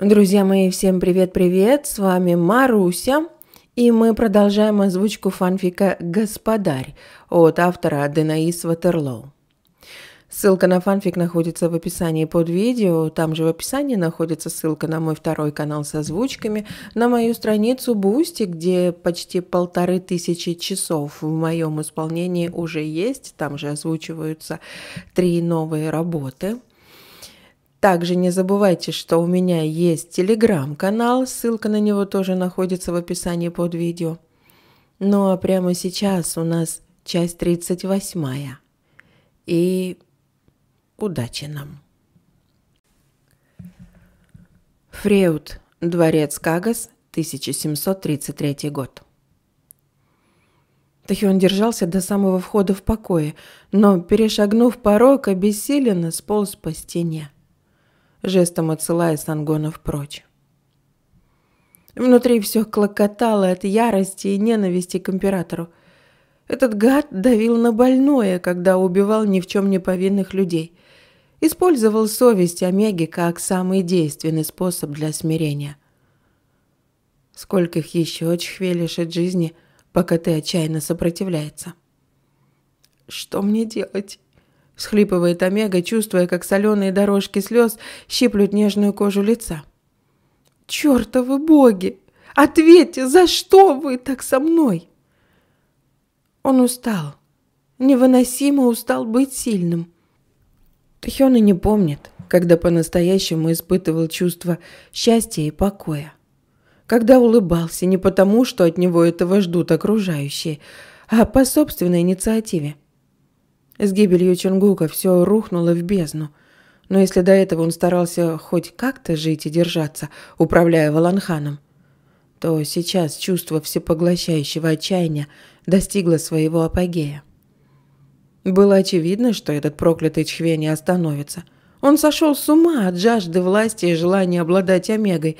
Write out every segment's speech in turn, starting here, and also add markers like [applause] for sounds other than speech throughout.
Друзья мои, всем привет-привет! С вами Маруся. И мы продолжаем озвучку фанфика «Господарь» от автора Денаис Ватерлоу. Ссылка на фанфик находится в описании под видео, там же в описании находится ссылка на мой второй канал с озвучками, на мою страницу Бусти, где почти полторы тысячи часов в моем исполнении уже есть, там же озвучиваются три новые работы – также не забывайте, что у меня есть телеграм-канал, ссылка на него тоже находится в описании под видео. Ну а прямо сейчас у нас часть 38. И удачи нам. Фреуд, дворец Кагас, 1733 год. Тахион держался до самого входа в покое, но, перешагнув порог, обессиленно сполз по стене жестом отсылая Сангонов прочь. Внутри все клокотало от ярости и ненависти к императору. Этот гад давил на больное, когда убивал ни в чем не повинных людей. Использовал совесть Омеги как самый действенный способ для смирения. Сколько их еще очхве лишит жизни, пока ты отчаянно сопротивляется. «Что мне делать?» – схлипывает Омега, чувствуя, как соленые дорожки слез щиплют нежную кожу лица. «Чертовы боги! Ответьте, за что вы так со мной?» Он устал. Невыносимо устал быть сильным. Тхёна не помнит, когда по-настоящему испытывал чувство счастья и покоя. Когда улыбался не потому, что от него этого ждут окружающие, а по собственной инициативе – с гибелью Чингука все рухнуло в бездну. Но если до этого он старался хоть как-то жить и держаться, управляя Валанханом, то сейчас чувство всепоглощающего отчаяния достигло своего апогея. Было очевидно, что этот проклятый Чхве не остановится. Он сошел с ума от жажды власти и желания обладать Омегой,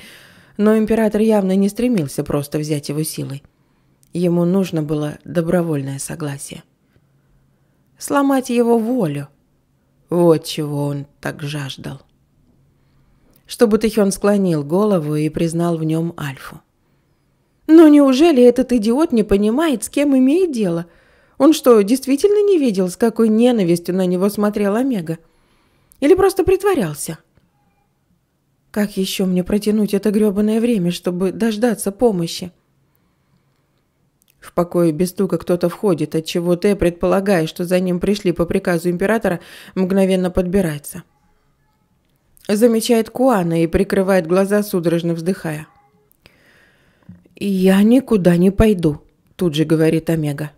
но император явно не стремился просто взять его силой. Ему нужно было добровольное согласие сломать его волю. Вот чего он так жаждал. Чтобы Тихон склонил голову и признал в нем Альфу. «Но «Ну, неужели этот идиот не понимает, с кем имеет дело? Он что, действительно не видел, с какой ненавистью на него смотрел Омега? Или просто притворялся?» «Как еще мне протянуть это гребаное время, чтобы дождаться помощи?» В покое без стука кто-то входит, отчего Т, предполагая, что за ним пришли по приказу императора, мгновенно подбирается. Замечает Куана и прикрывает глаза, судорожно вздыхая. «Я никуда не пойду», – тут же говорит Омега.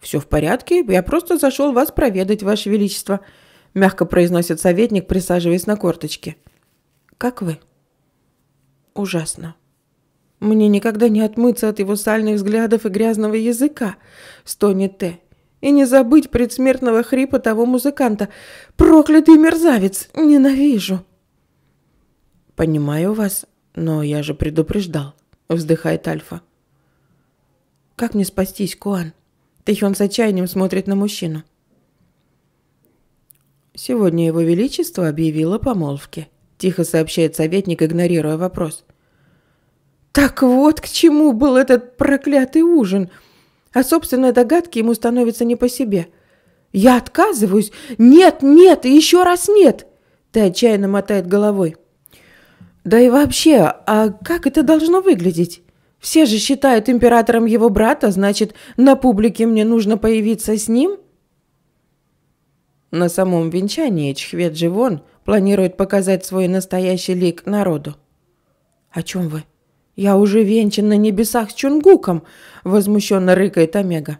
«Все в порядке, я просто зашел вас проведать, Ваше Величество», – мягко произносит советник, присаживаясь на корточки. «Как вы?» «Ужасно», мне никогда не отмыться от его сальных взглядов и грязного языка, стонет Т. И не забыть предсмертного хрипа того музыканта. Проклятый мерзавец! Ненавижу! Понимаю вас, но я же предупреждал, вздыхает Альфа. Как мне спастись, Куан? Тэхён с отчаянием смотрит на мужчину. Сегодня его величество объявило помолвки. Тихо сообщает советник, игнорируя вопрос. — так вот к чему был этот проклятый ужин. А собственной догадки ему становится не по себе. Я отказываюсь. Нет, нет и еще раз нет. Ты отчаянно мотает головой. Да и вообще, а как это должно выглядеть? Все же считают императором его брата, значит, на публике мне нужно появиться с ним? На самом венчании Чхвет Живон планирует показать свой настоящий лик народу. О чем вы? «Я уже венчан на небесах с Чунгуком!» – возмущенно рыкает Омега.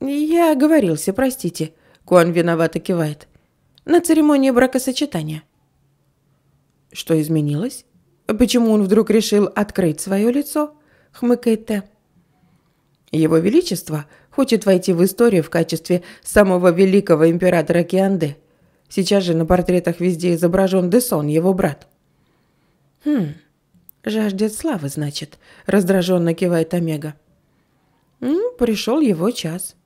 «Я оговорился, простите», – Куан виновато кивает. «На церемонии бракосочетания». «Что изменилось? Почему он вдруг решил открыть свое лицо?» – хмыкает Тэ. «Его Величество хочет войти в историю в качестве самого великого императора Кианды. Сейчас же на портретах везде изображен Десон, его брат». «Хм, «Жаждет славы, значит», – раздраженно кивает Омега. «Ну, пришел его час».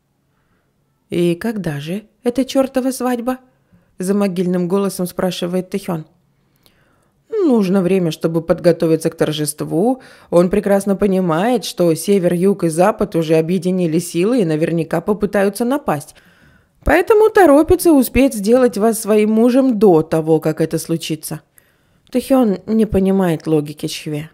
«И когда же эта чертова свадьба?» – за могильным голосом спрашивает Тихён. Нужно время, чтобы подготовиться к торжеству. Он прекрасно понимает, что север, юг и запад уже объединили силы и наверняка попытаются напасть. Поэтому торопится успеть сделать вас своим мужем до того, как это случится. Тахион не понимает логики Чхве.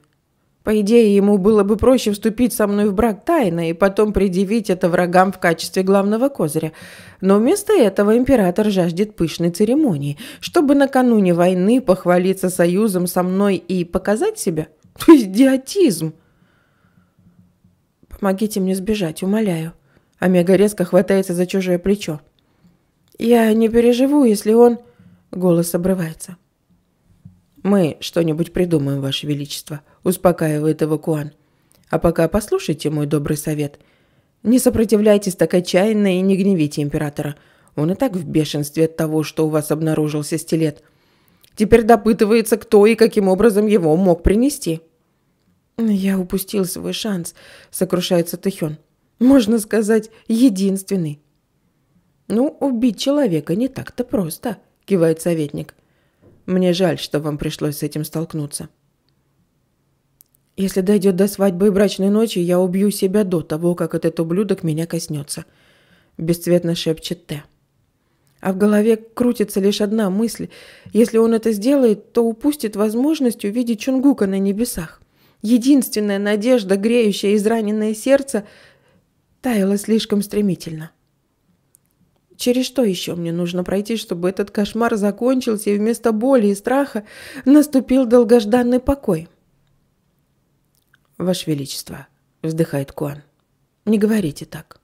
По идее, ему было бы проще вступить со мной в брак тайно и потом предъявить это врагам в качестве главного козыря. Но вместо этого император жаждет пышной церемонии, чтобы накануне войны похвалиться союзом со мной и показать себя. [laughs] Идиотизм! Помогите мне сбежать, умоляю. Омега резко хватается за чужое плечо. Я не переживу, если он... Голос обрывается. «Мы что-нибудь придумаем, Ваше Величество», – успокаивает его Куан. «А пока послушайте мой добрый совет. Не сопротивляйтесь так отчаянно и не гневите императора. Он и так в бешенстве от того, что у вас обнаружился стилет. Теперь допытывается, кто и каким образом его мог принести». «Я упустил свой шанс», – сокрушается Тэхён. «Можно сказать, единственный». «Ну, убить человека не так-то просто», – кивает советник. Мне жаль, что вам пришлось с этим столкнуться. Если дойдет до свадьбы и брачной ночи, я убью себя до того, как этот ублюдок меня коснется. Бесцветно шепчет Т. А в голове крутится лишь одна мысль. Если он это сделает, то упустит возможность увидеть Чунгука на небесах. Единственная надежда, греющая израненное сердце, таяла слишком стремительно. — Через что еще мне нужно пройти, чтобы этот кошмар закончился и вместо боли и страха наступил долгожданный покой? «Ваше Величество», — вздыхает Куан, — «не говорите так».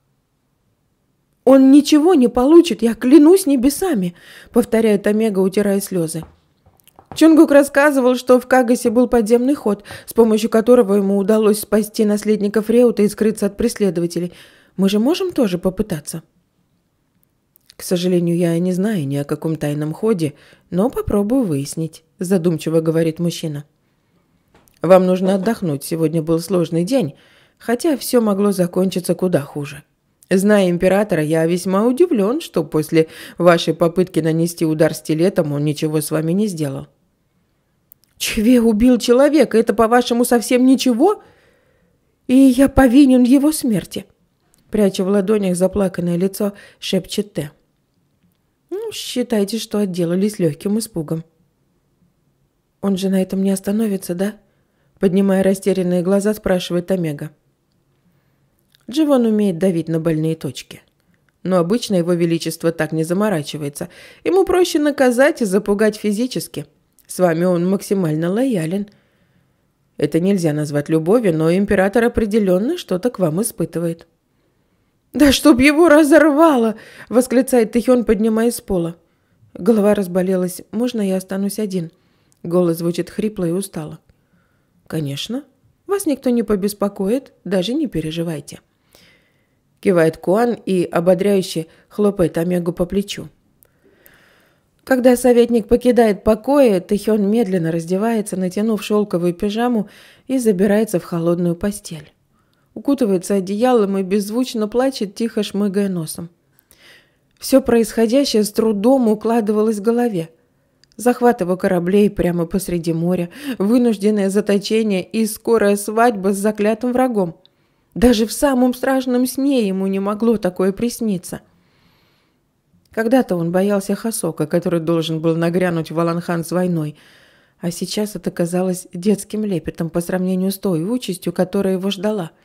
«Он ничего не получит, я клянусь небесами», — повторяет Омега, утирая слезы. Чунгук рассказывал, что в Кагасе был подземный ход, с помощью которого ему удалось спасти наследников Реута и скрыться от преследователей. Мы же можем тоже попытаться?» К сожалению, я не знаю ни о каком тайном ходе, но попробую выяснить, задумчиво говорит мужчина. Вам нужно отдохнуть, сегодня был сложный день, хотя все могло закончиться куда хуже. Зная императора, я весьма удивлен, что после вашей попытки нанести удар стилетом он ничего с вами не сделал. Чве убил человека, это, по-вашему, совсем ничего? И я повинен в его смерти. Пряча в ладонях заплаканное лицо, шепчет Т считайте, что отделались легким испугом. Он же на этом не остановится, да? Поднимая растерянные глаза, спрашивает Омега. Дживон умеет давить на больные точки. Но обычно его величество так не заморачивается. Ему проще наказать и запугать физически. С вами он максимально лоялен. Это нельзя назвать любовью, но император определенно что-то к вам испытывает. «Да чтоб его разорвало!» – восклицает Тихион, поднимаясь с пола. Голова разболелась. «Можно я останусь один?» Голос звучит хрипло и устало. «Конечно. Вас никто не побеспокоит, даже не переживайте». Кивает Куан и ободряюще хлопает Омегу по плечу. Когда советник покидает покои, Тэхён медленно раздевается, натянув шелковую пижаму и забирается в холодную постель укутывается одеялом и беззвучно плачет, тихо шмыгая носом. Все происходящее с трудом укладывалось в голове. Захватываю кораблей прямо посреди моря, вынужденное заточение и скорая свадьба с заклятым врагом. Даже в самом страшном сне ему не могло такое присниться. Когда-то он боялся Хасока, который должен был нагрянуть в Аланхан с войной, а сейчас это казалось детским лепетом по сравнению с той участью, которая его ждала –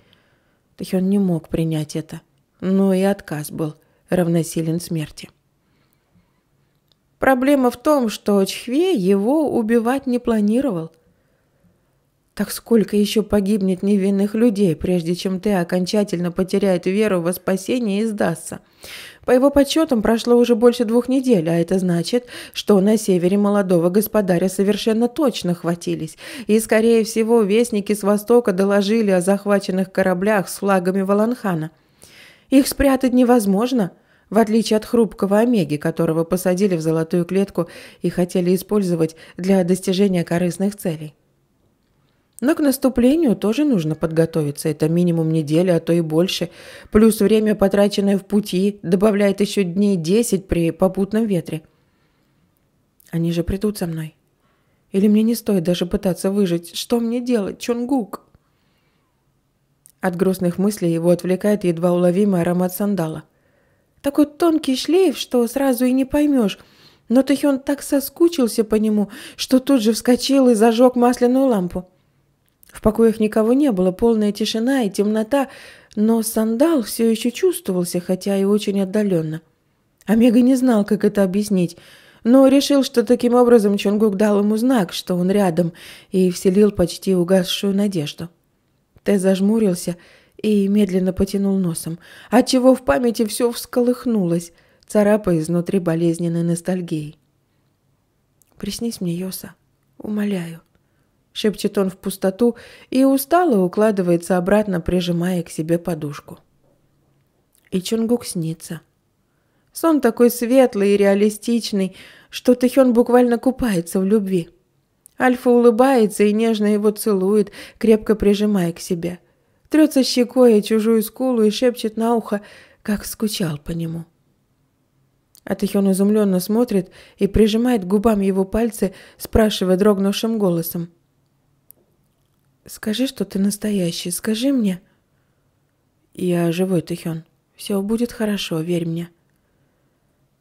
Тахен не мог принять это. Но и отказ был равносилен смерти. Проблема в том, что Чхве его убивать не планировал. Так сколько еще погибнет невинных людей, прежде чем ты окончательно потеряет веру во спасение и сдастся? По его подсчетам, прошло уже больше двух недель, а это значит, что на севере молодого господаря совершенно точно хватились, и, скорее всего, вестники с востока доложили о захваченных кораблях с флагами Валанхана. Их спрятать невозможно, в отличие от хрупкого Омеги, которого посадили в золотую клетку и хотели использовать для достижения корыстных целей. Но к наступлению тоже нужно подготовиться. Это минимум недели, а то и больше. Плюс время, потраченное в пути, добавляет еще дней десять при попутном ветре. Они же придут со мной. Или мне не стоит даже пытаться выжить? Что мне делать, Чунгук? От грустных мыслей его отвлекает едва уловимый аромат сандала. Такой тонкий шлейф, что сразу и не поймешь. Но Тэхён так соскучился по нему, что тут же вскочил и зажег масляную лампу. В покоях никого не было, полная тишина и темнота, но сандал все еще чувствовался, хотя и очень отдаленно. Омега не знал, как это объяснить, но решил, что таким образом Чонгук дал ему знак, что он рядом, и вселил почти угасшую надежду. Тэ зажмурился и медленно потянул носом, отчего в памяти все всколыхнулось, царапая изнутри болезненной ностальгией. «Приснись мне, Йоса, умоляю», – шепчет он в пустоту и устало укладывается обратно, прижимая к себе подушку. И Чунгук снится. Сон такой светлый и реалистичный, что Тэхён буквально купается в любви. Альфа улыбается и нежно его целует, крепко прижимая к себе. Трется щекой о чужую скулу и шепчет на ухо, как скучал по нему. А Тэхён изумленно смотрит и прижимает к губам его пальцы, спрашивая дрогнувшим голосом – Скажи, что ты настоящий, скажи мне. Я живой, Тихён. Все будет хорошо, верь мне.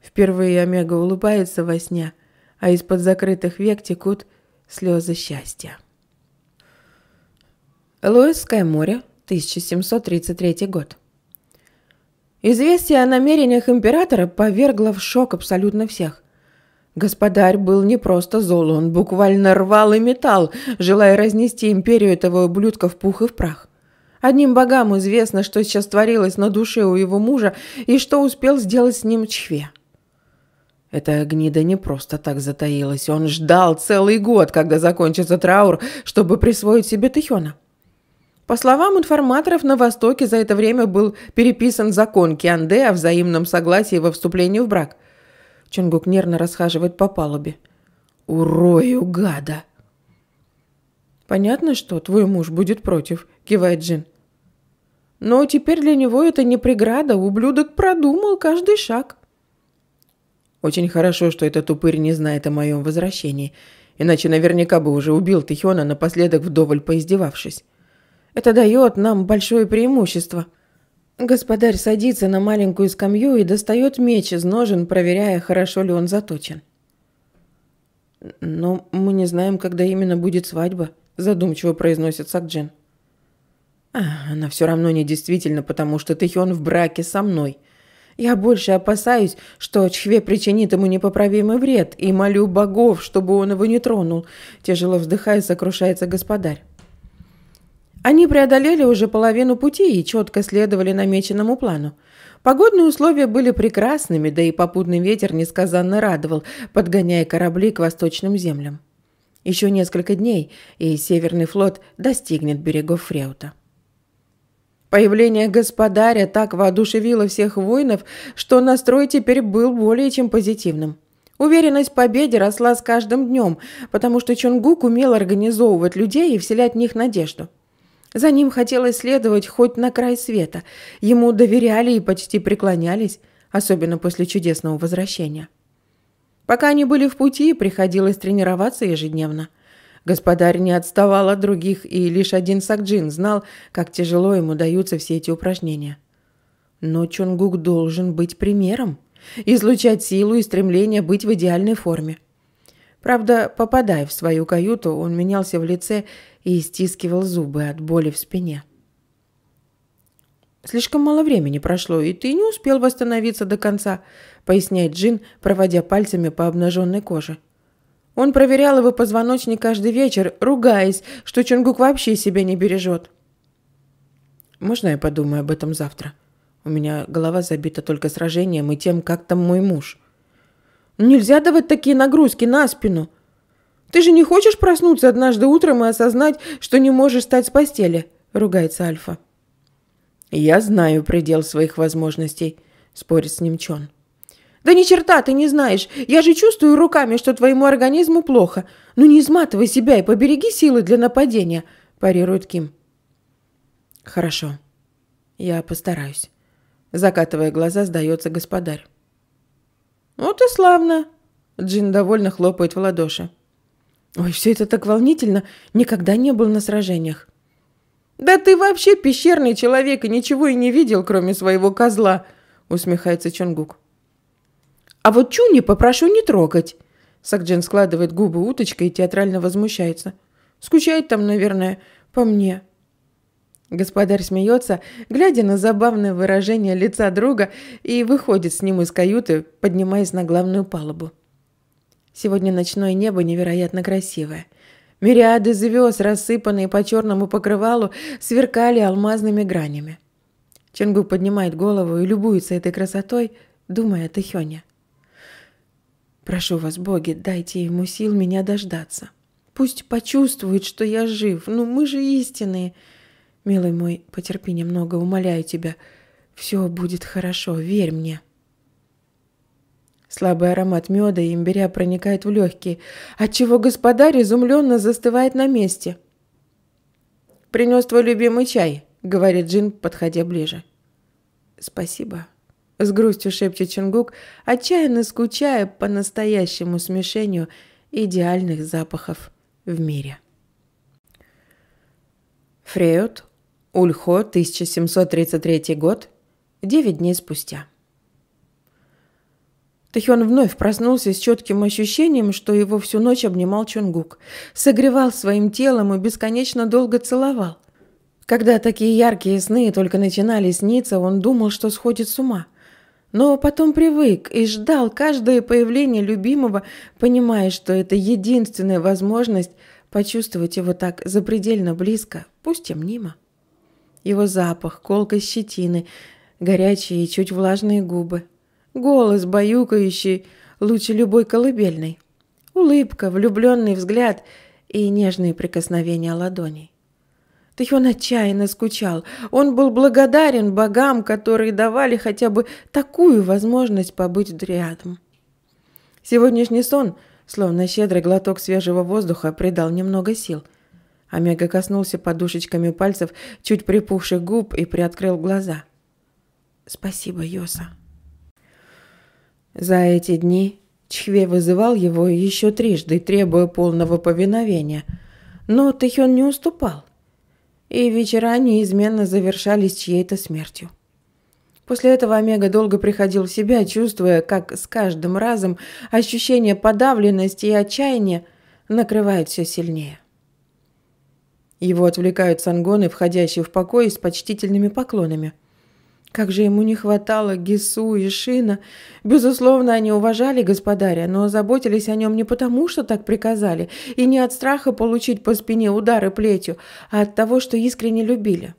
Впервые Омега улыбается во сне, а из-под закрытых век текут слезы счастья. Луисское море, 1733 год. Известие о намерениях императора повергло в шок абсолютно всех – Господарь был не просто зол, он буквально рвал и метал, желая разнести империю этого ублюдка в пух и в прах. Одним богам известно, что сейчас творилось на душе у его мужа и что успел сделать с ним Чве. Эта гнида не просто так затаилась. Он ждал целый год, когда закончится траур, чтобы присвоить себе Тихона. По словам информаторов, на Востоке за это время был переписан закон Кианде о взаимном согласии во вступлении в брак – Чонгук нервно расхаживает по палубе. «Урою, гада!» «Понятно, что твой муж будет против», – кивает Джин. «Но теперь для него это не преграда, ублюдок продумал каждый шаг». «Очень хорошо, что этот упырь не знает о моем возвращении, иначе наверняка бы уже убил Тихона, напоследок вдоволь поиздевавшись. Это дает нам большое преимущество», – Господарь садится на маленькую скамью и достает меч из ножен, проверяя, хорошо ли он заточен. «Но мы не знаем, когда именно будет свадьба», – задумчиво произносит Сакджин. «А, «Она все равно не действительно, потому что Тэхён в браке со мной. Я больше опасаюсь, что Чхве причинит ему непоправимый вред, и молю богов, чтобы он его не тронул», – тяжело вздыхая, сокрушается господарь. Они преодолели уже половину пути и четко следовали намеченному плану. Погодные условия были прекрасными, да и попутный ветер несказанно радовал, подгоняя корабли к восточным землям. Еще несколько дней, и Северный флот достигнет берегов Фреута. Появление господаря так воодушевило всех воинов, что настрой теперь был более чем позитивным. Уверенность в победе росла с каждым днем, потому что Чунгук умел организовывать людей и вселять в них надежду – за ним хотелось следовать хоть на край света. Ему доверяли и почти преклонялись, особенно после чудесного возвращения. Пока они были в пути, приходилось тренироваться ежедневно. Господарь не отставал от других, и лишь один Сакджин знал, как тяжело ему даются все эти упражнения. Но Чунгук должен быть примером, излучать силу и стремление быть в идеальной форме. Правда, попадая в свою каюту, он менялся в лице и стискивал зубы от боли в спине. «Слишком мало времени прошло, и ты не успел восстановиться до конца», – поясняет Джин, проводя пальцами по обнаженной коже. Он проверял его позвоночник каждый вечер, ругаясь, что Чунгук вообще себя не бережет. «Можно я подумаю об этом завтра? У меня голова забита только сражением и тем, как там мой муж». «Нельзя давать такие нагрузки на спину!» «Ты же не хочешь проснуться однажды утром и осознать, что не можешь встать с постели?» – ругается Альфа. «Я знаю предел своих возможностей», – спорит с ним Чон. «Да ни черта ты не знаешь. Я же чувствую руками, что твоему организму плохо. Ну не изматывай себя и побереги силы для нападения», – парирует Ким. «Хорошо. Я постараюсь». Закатывая глаза, сдается господарь. «Вот и славно!» Джин довольно хлопает в ладоши. Ой, все это так волнительно. Никогда не был на сражениях. «Да ты вообще пещерный человек и ничего и не видел, кроме своего козла!» – усмехается Чонгук. «А вот Чуни попрошу не трогать!» Сакджин складывает губы уточкой и театрально возмущается. «Скучает там, наверное, по мне». Господарь смеется, глядя на забавное выражение лица друга, и выходит с ним из каюты, поднимаясь на главную палубу. Сегодня ночное небо невероятно красивое. Мириады звезд, рассыпанные по черному покрывалу, сверкали алмазными гранями. Ченгу поднимает голову и любуется этой красотой, думая о Тэхёне. «Прошу вас, боги, дайте ему сил меня дождаться. Пусть почувствует, что я жив. Ну, мы же истинные. Милый мой, потерпи немного, умоляю тебя. Все будет хорошо, верь мне». Слабый аромат меда и имбиря проникает в легкие, отчего господа изумленно застывает на месте. «Принес твой любимый чай», — говорит Джин, подходя ближе. «Спасибо», — с грустью шепчет Чингук, отчаянно скучая по настоящему смешению идеальных запахов в мире. Фреют, Ульхо, 1733 год, 9 дней спустя. Тэхён вновь проснулся с четким ощущением, что его всю ночь обнимал Чунгук, согревал своим телом и бесконечно долго целовал. Когда такие яркие сны только начинали сниться, он думал, что сходит с ума. Но потом привык и ждал каждое появление любимого, понимая, что это единственная возможность почувствовать его так запредельно близко, пусть и мимо. Его запах, колкость щетины, горячие и чуть влажные губы – Голос баюкающий, лучше любой колыбельной. Улыбка, влюбленный взгляд и нежные прикосновения ладоней. Тихон отчаянно скучал. Он был благодарен богам, которые давали хотя бы такую возможность побыть рядом. Сегодняшний сон, словно щедрый глоток свежего воздуха, придал немного сил. Омега коснулся подушечками пальцев чуть припухших губ и приоткрыл глаза. «Спасибо, Йоса», за эти дни Чхве вызывал его еще трижды, требуя полного повиновения, но Тэхён не уступал, и вечера неизменно завершались чьей-то смертью. После этого Омега долго приходил в себя, чувствуя, как с каждым разом ощущение подавленности и отчаяния накрывает все сильнее. Его отвлекают сангоны, входящие в покой с почтительными поклонами – как же ему не хватало Гису и Шина. Безусловно, они уважали господаря, но заботились о нем не потому, что так приказали, и не от страха получить по спине удары плетью, а от того, что искренне любили.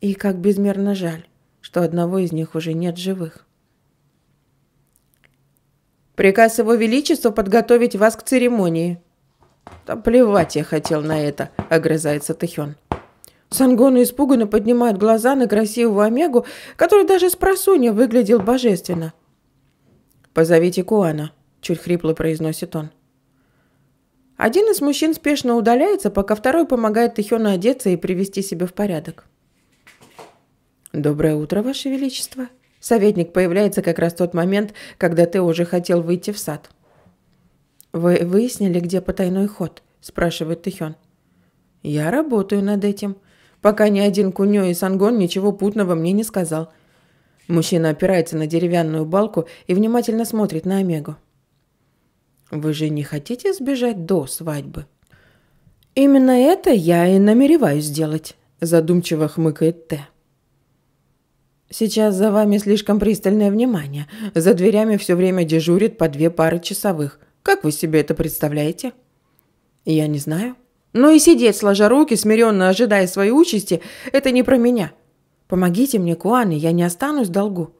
И как безмерно жаль, что одного из них уже нет живых. «Приказ Его Величества подготовить вас к церемонии». «Да плевать я хотел на это», — огрызается Тахён. Сангона испуганно поднимает глаза на красивого Омегу, который даже с просунья выглядел божественно. «Позовите Куана», – чуть хрипло произносит он. Один из мужчин спешно удаляется, пока второй помогает Тихёну одеться и привести себя в порядок. «Доброе утро, Ваше Величество». Советник появляется как раз в тот момент, когда ты уже хотел выйти в сад. «Вы выяснили, где потайной ход?» – спрашивает Тихён. «Я работаю над этим», пока ни один Куньо и Сангон ничего путного мне не сказал. Мужчина опирается на деревянную балку и внимательно смотрит на Омегу. «Вы же не хотите сбежать до свадьбы?» «Именно это я и намереваюсь сделать», – задумчиво хмыкает Т. «Сейчас за вами слишком пристальное внимание. За дверями все время дежурит по две пары часовых. Как вы себе это представляете?» «Я не знаю», но и сидеть, сложа руки, смиренно ожидая своей участи, это не про меня. Помогите мне, Куаны, я не останусь в долгу».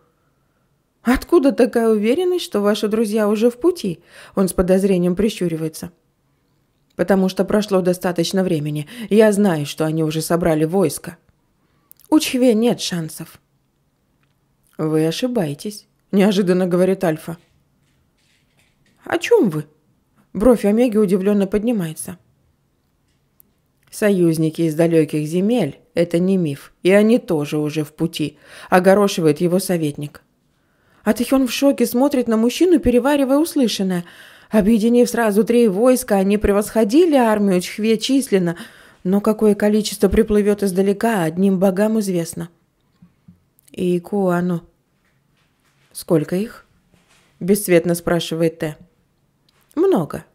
«Откуда такая уверенность, что ваши друзья уже в пути?» Он с подозрением прищуривается. «Потому что прошло достаточно времени. Я знаю, что они уже собрали войско». «У Чхве нет шансов». «Вы ошибаетесь», – неожиданно говорит Альфа. «О чем вы?» Бровь Омеги удивленно поднимается. Союзники из далеких земель – это не миф, и они тоже уже в пути», – огорошивает его советник. Атахен в шоке смотрит на мужчину, переваривая услышанное. Объединив сразу три войска, они превосходили армию Чхве численно, но какое количество приплывет издалека, одним богам известно. «И Куану». «Сколько их?» – бесцветно спрашивает Т. «Много»,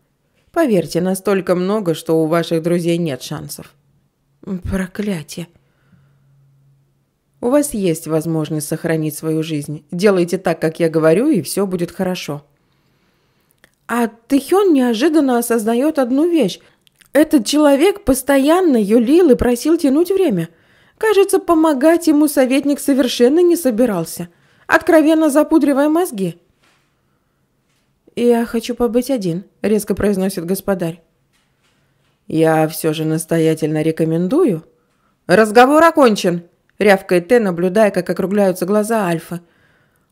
Поверьте, настолько много, что у ваших друзей нет шансов. Проклятие. У вас есть возможность сохранить свою жизнь. Делайте так, как я говорю, и все будет хорошо. А Тэхён неожиданно осознает одну вещь. Этот человек постоянно юлил и просил тянуть время. Кажется, помогать ему советник совершенно не собирался, откровенно запудривая мозги. «Я хочу побыть один», – резко произносит господарь. «Я все же настоятельно рекомендую». «Разговор окончен», – рявкает Т, наблюдая, как округляются глаза Альфа.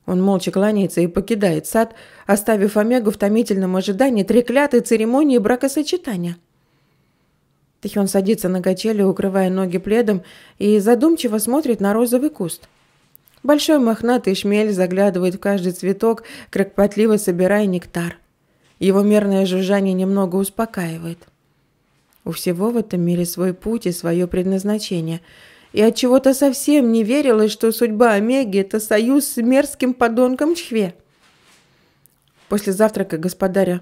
Он молча кланяется и покидает сад, оставив Омегу в томительном ожидании треклятой церемонии бракосочетания. Тихон садится на качели, укрывая ноги пледом, и задумчиво смотрит на розовый куст – Большой мохнатый шмель заглядывает в каждый цветок, кропотливо собирая нектар. Его мерное жужжание немного успокаивает. У всего в этом мире свой путь и свое предназначение. И от чего то совсем не верилось, что судьба Омеги – это союз с мерзким подонком Чхве. После завтрака господаря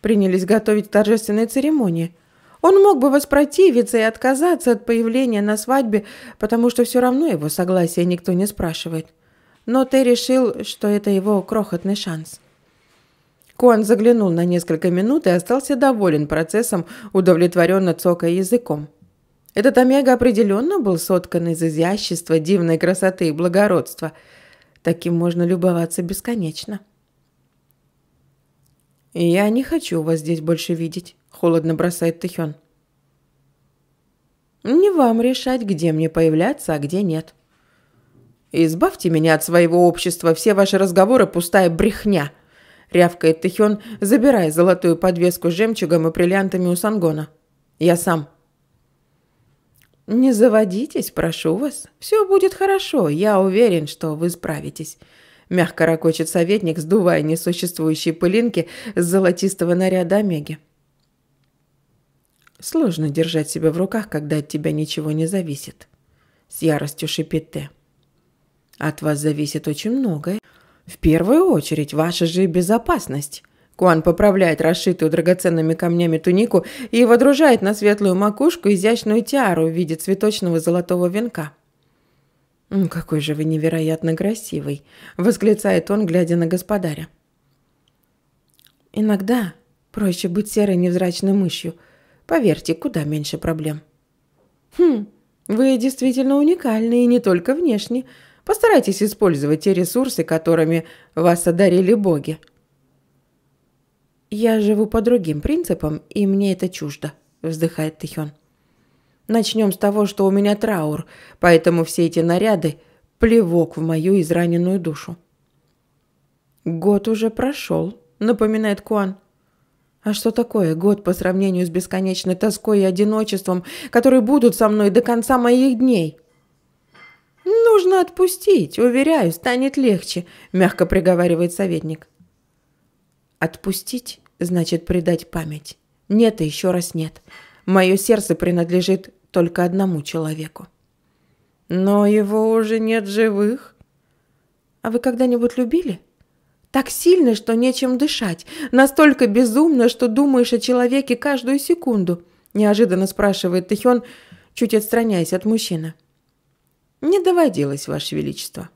принялись готовить торжественные церемонии – он мог бы воспротивиться и отказаться от появления на свадьбе, потому что все равно его согласия никто не спрашивает. Но ты решил, что это его крохотный шанс. Куан заглянул на несколько минут и остался доволен процессом, удовлетворенно цокая языком. Этот омега определенно был соткан из изящества, дивной красоты и благородства. Таким можно любоваться бесконечно. «Я не хочу вас здесь больше видеть» холодно бросает Тэхён. Не вам решать, где мне появляться, а где нет. Избавьте меня от своего общества, все ваши разговоры пустая брехня, рявкает Тэхён. забирая золотую подвеску с жемчугом и бриллиантами у Сангона. Я сам. Не заводитесь, прошу вас. Все будет хорошо. Я уверен, что вы справитесь. Мягко ракочет советник, сдувая несуществующие пылинки с золотистого наряда Омеги. Сложно держать себя в руках, когда от тебя ничего не зависит. С яростью шипит Т. От вас зависит очень многое. В первую очередь, ваша же безопасность. Куан поправляет расшитую драгоценными камнями тунику и водружает на светлую макушку изящную тиару в виде цветочного золотого венка. «Какой же вы невероятно красивый!» – восклицает он, глядя на господаря. «Иногда проще быть серой невзрачной мышью, Поверьте, куда меньше проблем. Хм, вы действительно уникальны и не только внешне. Постарайтесь использовать те ресурсы, которыми вас одарили боги. «Я живу по другим принципам, и мне это чуждо», – вздыхает Тихён. «Начнем с того, что у меня траур, поэтому все эти наряды – плевок в мою израненную душу». «Год уже прошел», – напоминает Куан. А что такое год по сравнению с бесконечной тоской и одиночеством, которые будут со мной до конца моих дней? Нужно отпустить, уверяю, станет легче, мягко приговаривает советник. Отпустить значит предать память. Нет и еще раз нет. Мое сердце принадлежит только одному человеку. Но его уже нет живых. А вы когда-нибудь любили? Так сильно, что нечем дышать. Настолько безумно, что думаешь о человеке каждую секунду. Неожиданно спрашивает Тихён, чуть отстраняясь от мужчины. Не доводилось, Ваше Величество.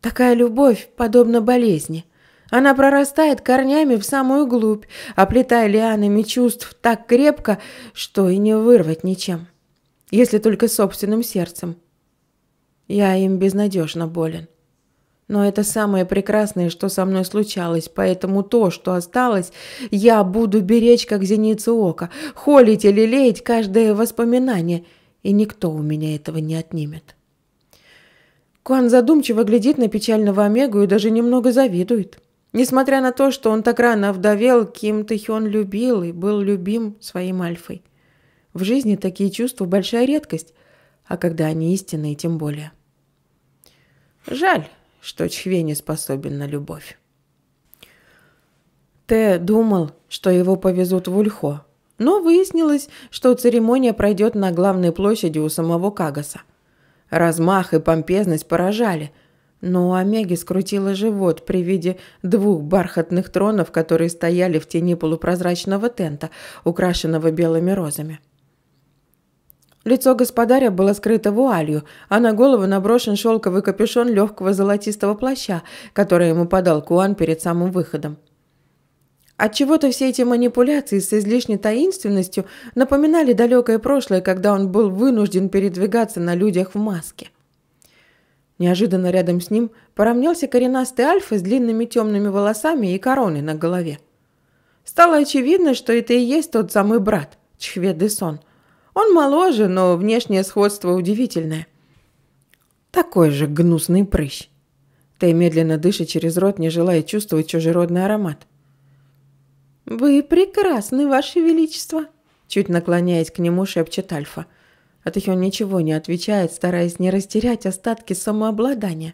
Такая любовь подобна болезни. Она прорастает корнями в самую глубь, оплетая лианами чувств так крепко, что и не вырвать ничем. Если только собственным сердцем. Я им безнадежно болен. Но это самое прекрасное, что со мной случалось, поэтому то, что осталось, я буду беречь, как зеницу ока, холить и лелеять каждое воспоминание, и никто у меня этого не отнимет. Куан задумчиво глядит на печального Омегу и даже немного завидует. Несмотря на то, что он так рано овдовел, Ким Тэхён любил и был любим своим Альфой. В жизни такие чувства – большая редкость, а когда они истинные, тем более. «Жаль», что Чхве не способен на любовь. Т думал, что его повезут в Ульхо, но выяснилось, что церемония пройдет на главной площади у самого Кагаса. Размах и помпезность поражали, но у Омеги скрутило живот при виде двух бархатных тронов, которые стояли в тени полупрозрачного тента, украшенного белыми розами. Лицо господаря было скрыто вуалью, а на голову наброшен шелковый капюшон легкого золотистого плаща, который ему подал Куан перед самым выходом. Отчего-то все эти манипуляции с излишней таинственностью напоминали далекое прошлое, когда он был вынужден передвигаться на людях в маске. Неожиданно рядом с ним поравнялся коренастый альфа с длинными темными волосами и короной на голове. Стало очевидно, что это и есть тот самый брат, Чхве Десон, он моложе, но внешнее сходство удивительное. Такой же гнусный прыщ. Тэй медленно дышит через рот, не желая чувствовать чужеродный аромат. «Вы прекрасны, Ваше Величество!» Чуть наклоняясь к нему, шепчет Альфа. А он ничего не отвечает, стараясь не растерять остатки самообладания.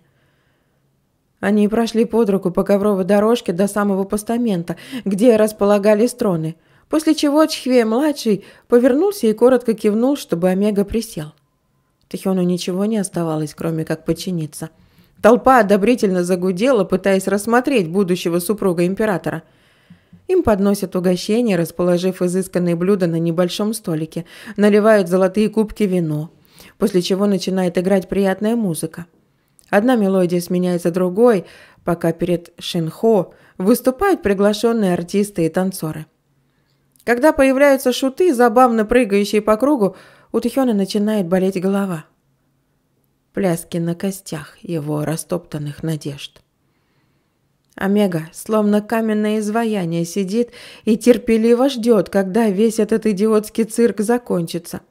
Они прошли под руку по ковровой дорожке до самого постамента, где располагались троны – после чего Чхве-младший повернулся и коротко кивнул, чтобы Омега присел. Тихону ничего не оставалось, кроме как подчиниться. Толпа одобрительно загудела, пытаясь рассмотреть будущего супруга императора. Им подносят угощение, расположив изысканные блюда на небольшом столике, наливают золотые кубки вино, после чего начинает играть приятная музыка. Одна мелодия сменяется другой, пока перед Шинхо выступают приглашенные артисты и танцоры. Когда появляются шуты, забавно прыгающие по кругу, у Тихёна начинает болеть голова. Пляски на костях его растоптанных надежд. Омега, словно каменное изваяние, сидит и терпеливо ждет, когда весь этот идиотский цирк закончится –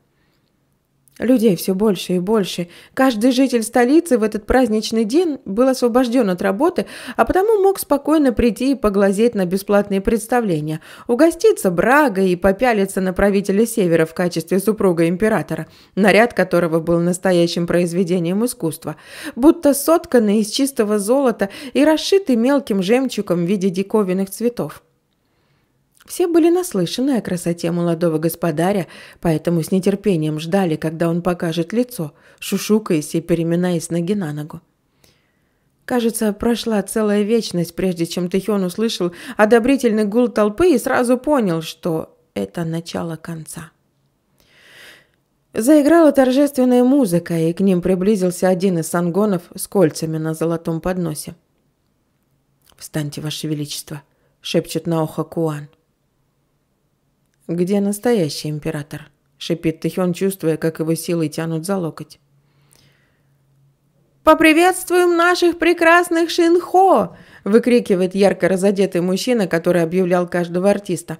Людей все больше и больше. Каждый житель столицы в этот праздничный день был освобожден от работы, а потому мог спокойно прийти и поглазеть на бесплатные представления, угоститься брагой и попялиться на правителя Севера в качестве супруга императора, наряд которого был настоящим произведением искусства, будто сотканный из чистого золота и расшитый мелким жемчугом в виде диковинных цветов. Все были наслышаны о красоте молодого господаря, поэтому с нетерпением ждали, когда он покажет лицо, шушукаясь и переминаясь ноги на ногу. Кажется, прошла целая вечность, прежде чем Тэхён услышал одобрительный гул толпы и сразу понял, что это начало конца. Заиграла торжественная музыка, и к ним приблизился один из сангонов с кольцами на золотом подносе. «Встаньте, Ваше Величество!» — шепчет на ухо Куан. — «Где настоящий император?» – шипит Тахион, чувствуя, как его силы тянут за локоть. «Поприветствуем наших прекрасных Шинхо!» – выкрикивает ярко разодетый мужчина, который объявлял каждого артиста.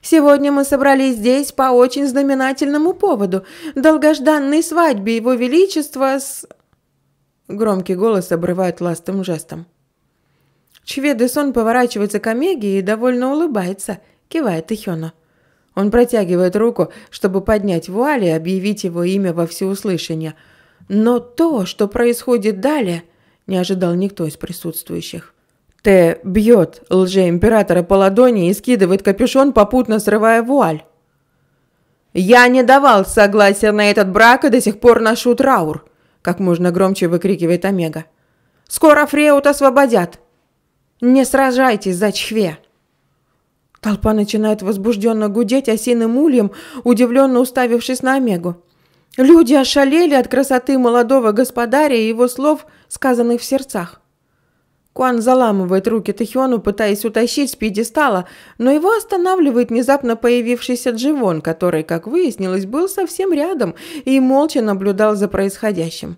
«Сегодня мы собрались здесь по очень знаменательному поводу – долгожданной свадьбе Его Величества с...» Громкий голос обрывает ластым жестом. Чве Десон поворачивается к Омеге и довольно улыбается, кивает Ихёну. Он протягивает руку, чтобы поднять вуаль и объявить его имя во всеуслышание. Но то, что происходит далее, не ожидал никто из присутствующих. Т бьет лже-императора по ладони и скидывает капюшон, попутно срывая вуаль. «Я не давал согласия на этот брак и до сих пор ношу траур», – как можно громче выкрикивает Омега. «Скоро Фреут освободят! Не сражайтесь за Чхве!» Толпа начинает возбужденно гудеть осиным ульем, удивленно уставившись на Омегу. Люди ошалели от красоты молодого господаря и его слов, сказанных в сердцах. Куан заламывает руки Тахиону, пытаясь утащить с пьедестала, но его останавливает внезапно появившийся Дживон, который, как выяснилось, был совсем рядом и молча наблюдал за происходящим.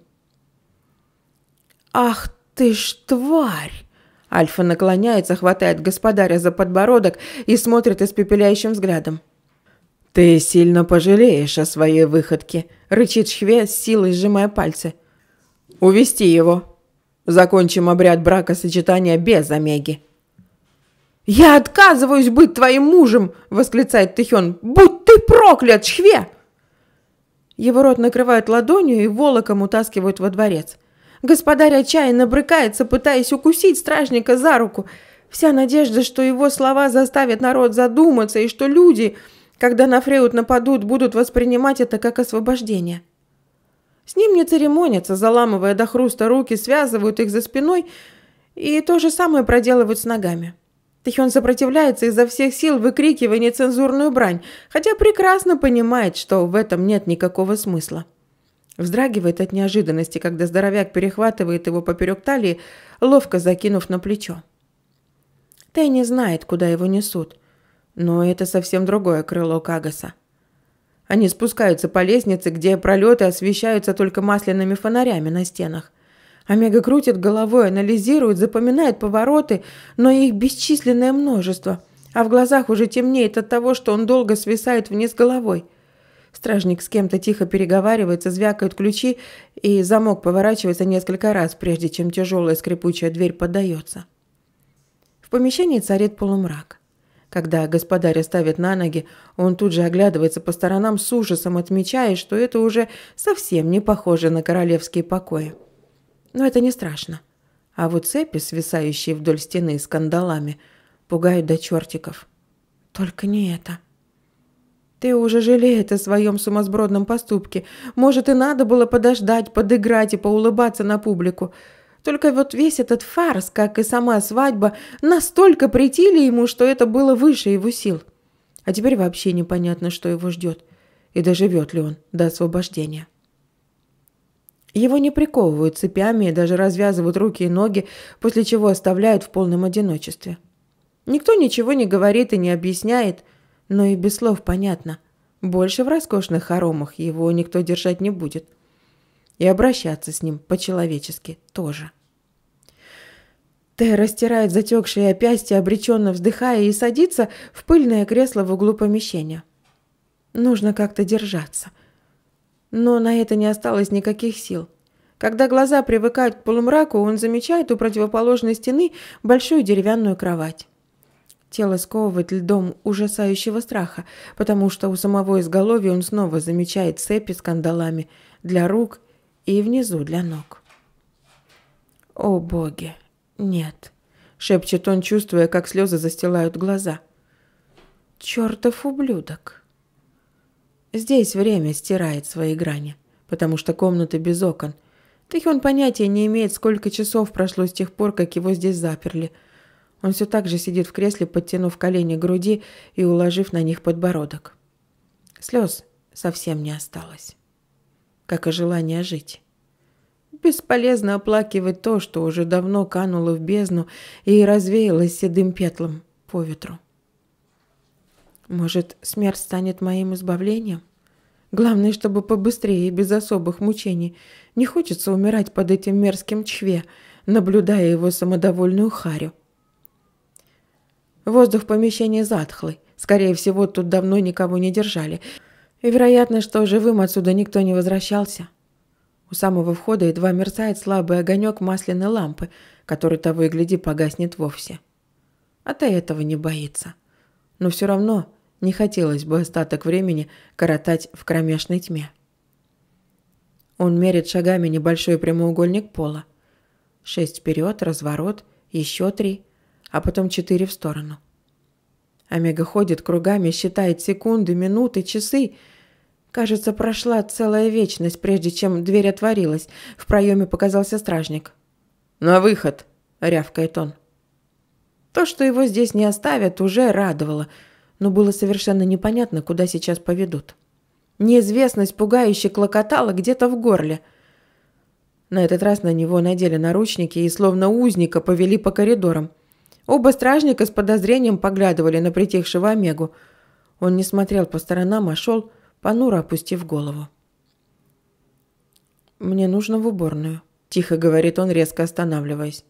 «Ах ты ж тварь!» Альфа наклоняется, хватает господаря за подбородок и смотрит испепеляющим взглядом. «Ты сильно пожалеешь о своей выходке», – рычит Шве, с силой сжимая пальцы. «Увести его. Закончим обряд бракосочетания без Омеги». «Я отказываюсь быть твоим мужем!» – восклицает Тихен. «Будь ты проклят, Шве!» Его рот накрывают ладонью и волоком утаскивают во дворец. Господарь отчаянно брыкается, пытаясь укусить стражника за руку. Вся надежда, что его слова заставят народ задуматься, и что люди, когда на Фреут нападут, будут воспринимать это как освобождение. С ним не церемонятся, заламывая до хруста руки, связывают их за спиной и то же самое проделывают с ногами. Тихон сопротивляется изо всех сил, выкрикивая нецензурную брань, хотя прекрасно понимает, что в этом нет никакого смысла. Вздрагивает от неожиданности, когда здоровяк перехватывает его поперек талии, ловко закинув на плечо. Тенни знает, куда его несут. Но это совсем другое крыло Кагаса. Они спускаются по лестнице, где пролеты освещаются только масляными фонарями на стенах. Омега крутит головой, анализирует, запоминает повороты, но их бесчисленное множество. А в глазах уже темнеет от того, что он долго свисает вниз головой – Стражник с кем-то тихо переговаривается, звякают ключи, и замок поворачивается несколько раз, прежде чем тяжелая скрипучая дверь поддается. В помещении царит полумрак. Когда господарь ставят на ноги, он тут же оглядывается по сторонам с ужасом, отмечая, что это уже совсем не похоже на королевские покои. Но это не страшно. А вот цепи, свисающие вдоль стены с кандалами, пугают до чертиков. Только не это. Ты уже жалеет о своем сумасбродном поступке. Может, и надо было подождать, подыграть и поулыбаться на публику. Только вот весь этот фарс, как и сама свадьба, настолько притили ему, что это было выше его сил. А теперь вообще непонятно, что его ждет. И доживет ли он до освобождения. Его не приковывают цепями и даже развязывают руки и ноги, после чего оставляют в полном одиночестве. Никто ничего не говорит и не объясняет – но и без слов понятно. Больше в роскошных хоромах его никто держать не будет. И обращаться с ним по-человечески тоже. Тэ растирает затекшие опястья, обреченно вздыхая, и садится в пыльное кресло в углу помещения. Нужно как-то держаться. Но на это не осталось никаких сил. Когда глаза привыкают к полумраку, он замечает у противоположной стены большую деревянную кровать. Тело сковывает льдом ужасающего страха, потому что у самого изголовья он снова замечает цепи с кандалами для рук и внизу для ног. «О, боги! Нет!» – шепчет он, чувствуя, как слезы застилают глаза. «Чертов ублюдок!» Здесь время стирает свои грани, потому что комната без окон. Так он понятия не имеет, сколько часов прошло с тех пор, как его здесь заперли – он все так же сидит в кресле, подтянув колени к груди и уложив на них подбородок. Слез совсем не осталось. Как и желание жить. Бесполезно оплакивать то, что уже давно кануло в бездну и развеялось седым петлом по ветру. Может, смерть станет моим избавлением? Главное, чтобы побыстрее и без особых мучений. Не хочется умирать под этим мерзким чве, наблюдая его самодовольную харю. Воздух в помещении затхлый. Скорее всего, тут давно никого не держали. И вероятно, что живым отсюда никто не возвращался. У самого входа едва мерцает слабый огонек масляной лампы, который того и гляди погаснет вовсе. А ты этого не боится. Но все равно не хотелось бы остаток времени коротать в кромешной тьме. Он мерит шагами небольшой прямоугольник пола. Шесть вперед, разворот, еще три – а потом четыре в сторону. Омега ходит кругами, считает секунды, минуты, часы. Кажется, прошла целая вечность, прежде чем дверь отворилась. В проеме показался стражник. «На выход!» – рявкает он. То, что его здесь не оставят, уже радовало, но было совершенно непонятно, куда сейчас поведут. Неизвестность пугающе клокотала где-то в горле. На этот раз на него надели наручники и словно узника повели по коридорам. Оба стражника с подозрением поглядывали на притихшего Омегу. Он не смотрел по сторонам, а шел, понуро опустив голову. «Мне нужно в уборную», – тихо говорит он, резко останавливаясь.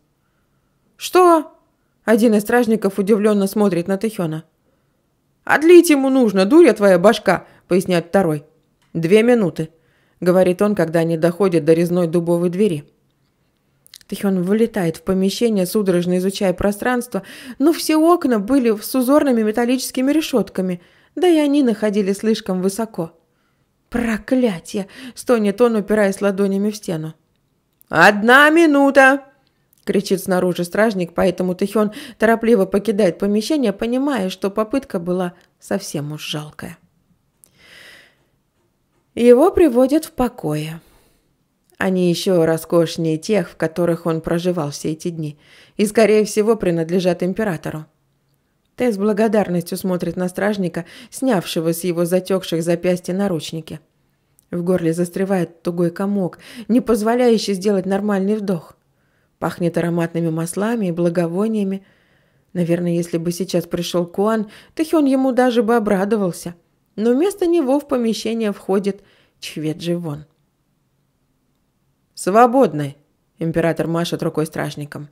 «Что?» – один из стражников удивленно смотрит на Тихона. «Отлить «А ему нужно, дуря твоя башка», – поясняет второй. «Две минуты», – говорит он, когда они доходят до резной дубовой двери. Тахион вылетает в помещение, судорожно изучая пространство, но все окна были с узорными металлическими решетками, да и они находились слишком высоко. Проклятие! стонет он, упираясь ладонями в стену. «Одна минута!» – кричит снаружи стражник, поэтому Тахион торопливо покидает помещение, понимая, что попытка была совсем уж жалкая. Его приводят в покое. Они еще роскошнее тех, в которых он проживал все эти дни, и, скорее всего, принадлежат императору. Тесс с благодарностью смотрит на стражника, снявшего с его затекших запястья наручники. В горле застревает тугой комок, не позволяющий сделать нормальный вдох. Пахнет ароматными маслами и благовониями. Наверное, если бы сейчас пришел Куан, Тэхён ему даже бы обрадовался. Но вместо него в помещение входит Чведжи Вон. «Свободны!» – император машет рукой стражникам.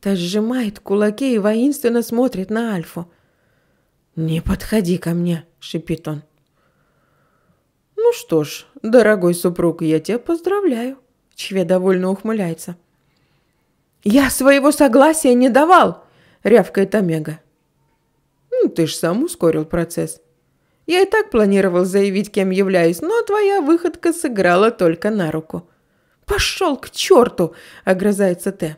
Та сжимает кулаки и воинственно смотрит на Альфу. «Не подходи ко мне!» – шипит он. «Ну что ж, дорогой супруг, я тебя поздравляю!» – Чве довольно ухмыляется. «Я своего согласия не давал!» – рявкает Омега. «Ну, ты ж сам ускорил процесс!» Я и так планировал заявить, кем являюсь, но твоя выходка сыграла только на руку». «Пошел к черту!» – огрызается Т.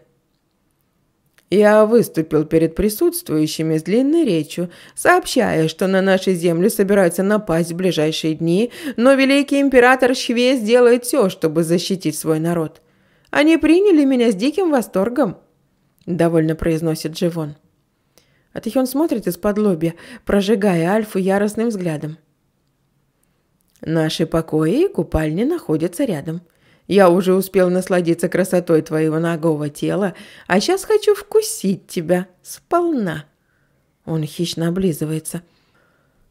Я выступил перед присутствующими с длинной речью, сообщая, что на нашей землю собираются напасть в ближайшие дни, но великий император Шве сделает все, чтобы защитить свой народ. Они приняли меня с диким восторгом, довольно произносит Живон. А ты он смотрит из-под лобья, прожигая Альфу яростным взглядом. «Наши покои и купальни находятся рядом. Я уже успел насладиться красотой твоего ногого тела, а сейчас хочу вкусить тебя сполна». Он хищно облизывается.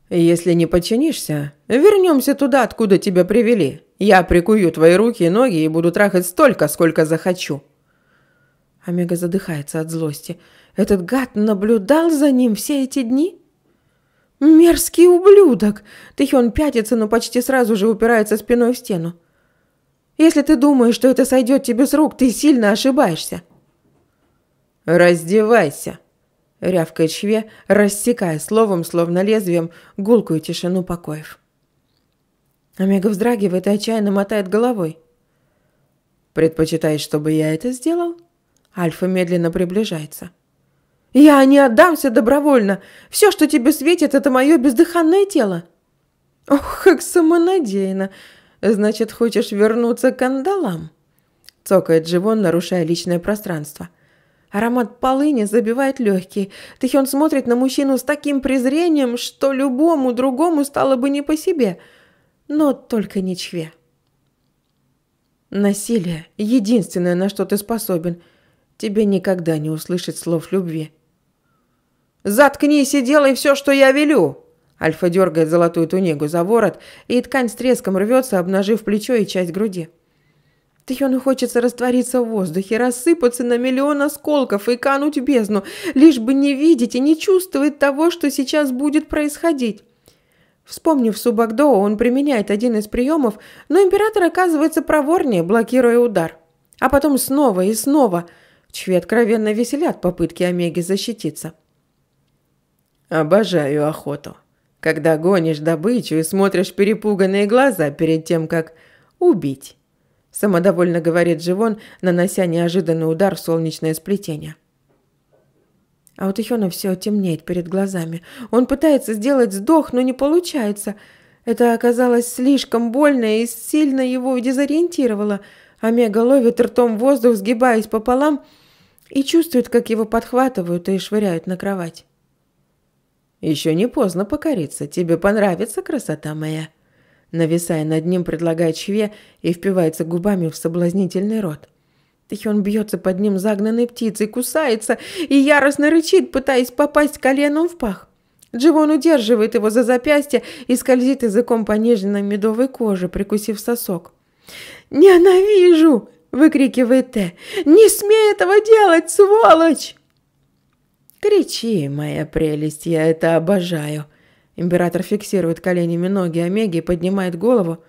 «Если не подчинишься, вернемся туда, откуда тебя привели. Я прикую твои руки и ноги и буду трахать столько, сколько захочу». Омега задыхается от злости – этот гад наблюдал за ним все эти дни? Мерзкий ублюдок! Тэхён пятится, но почти сразу же упирается спиной в стену. Если ты думаешь, что это сойдет тебе с рук, ты сильно ошибаешься. «Раздевайся!» – рявкает Шве, рассекая словом, словно лезвием, гулкую тишину покоев. Омега вздрагивает и отчаянно мотает головой. «Предпочитаешь, чтобы я это сделал?» Альфа медленно приближается. «Я не отдамся добровольно. Все, что тебе светит, это мое бездыханное тело». «Ох, как самонадеянно! Значит, хочешь вернуться к кандалам?» Цокает Живон, нарушая личное пространство. Аромат полыни забивает легкие. Тихион смотрит на мужчину с таким презрением, что любому другому стало бы не по себе. Но только не чве. Насилие – единственное, на что ты способен. Тебе никогда не услышать слов любви. «Заткнись и делай все, что я велю!» Альфа дергает золотую тунигу за ворот, и ткань с треском рвется, обнажив плечо и часть груди. Тайону хочется раствориться в воздухе, рассыпаться на миллион осколков и кануть в бездну, лишь бы не видеть и не чувствовать того, что сейчас будет происходить. Вспомнив Субакдо, он применяет один из приемов, но император оказывается проворнее, блокируя удар. А потом снова и снова. Чьи откровенно веселят попытки Омеги защититься. Обожаю охоту. Когда гонишь добычу и смотришь перепуганные глаза перед тем, как убить. Самодовольно говорит Живон, нанося неожиданный удар в солнечное сплетение. А у Тихона все темнеет перед глазами. Он пытается сделать сдох, но не получается. Это оказалось слишком больно и сильно его дезориентировало. Омега ловит ртом воздух, сгибаясь пополам, и чувствует, как его подхватывают и швыряют на кровать. Еще не поздно покориться, тебе понравится красота моя». Нависая над ним, предлагает Чве и впивается губами в соблазнительный рот. Тахион бьется под ним загнанной птицей, кусается и яростно рычит, пытаясь попасть коленом в пах. Дживон удерживает его за запястье и скользит языком по нежной медовой коже, прикусив сосок. «Ненавижу!» – выкрикивает Т. «Не смей этого делать, сволочь!» «Кричи, моя прелесть, я это обожаю!» Император фиксирует коленями ноги Омеги и поднимает голову.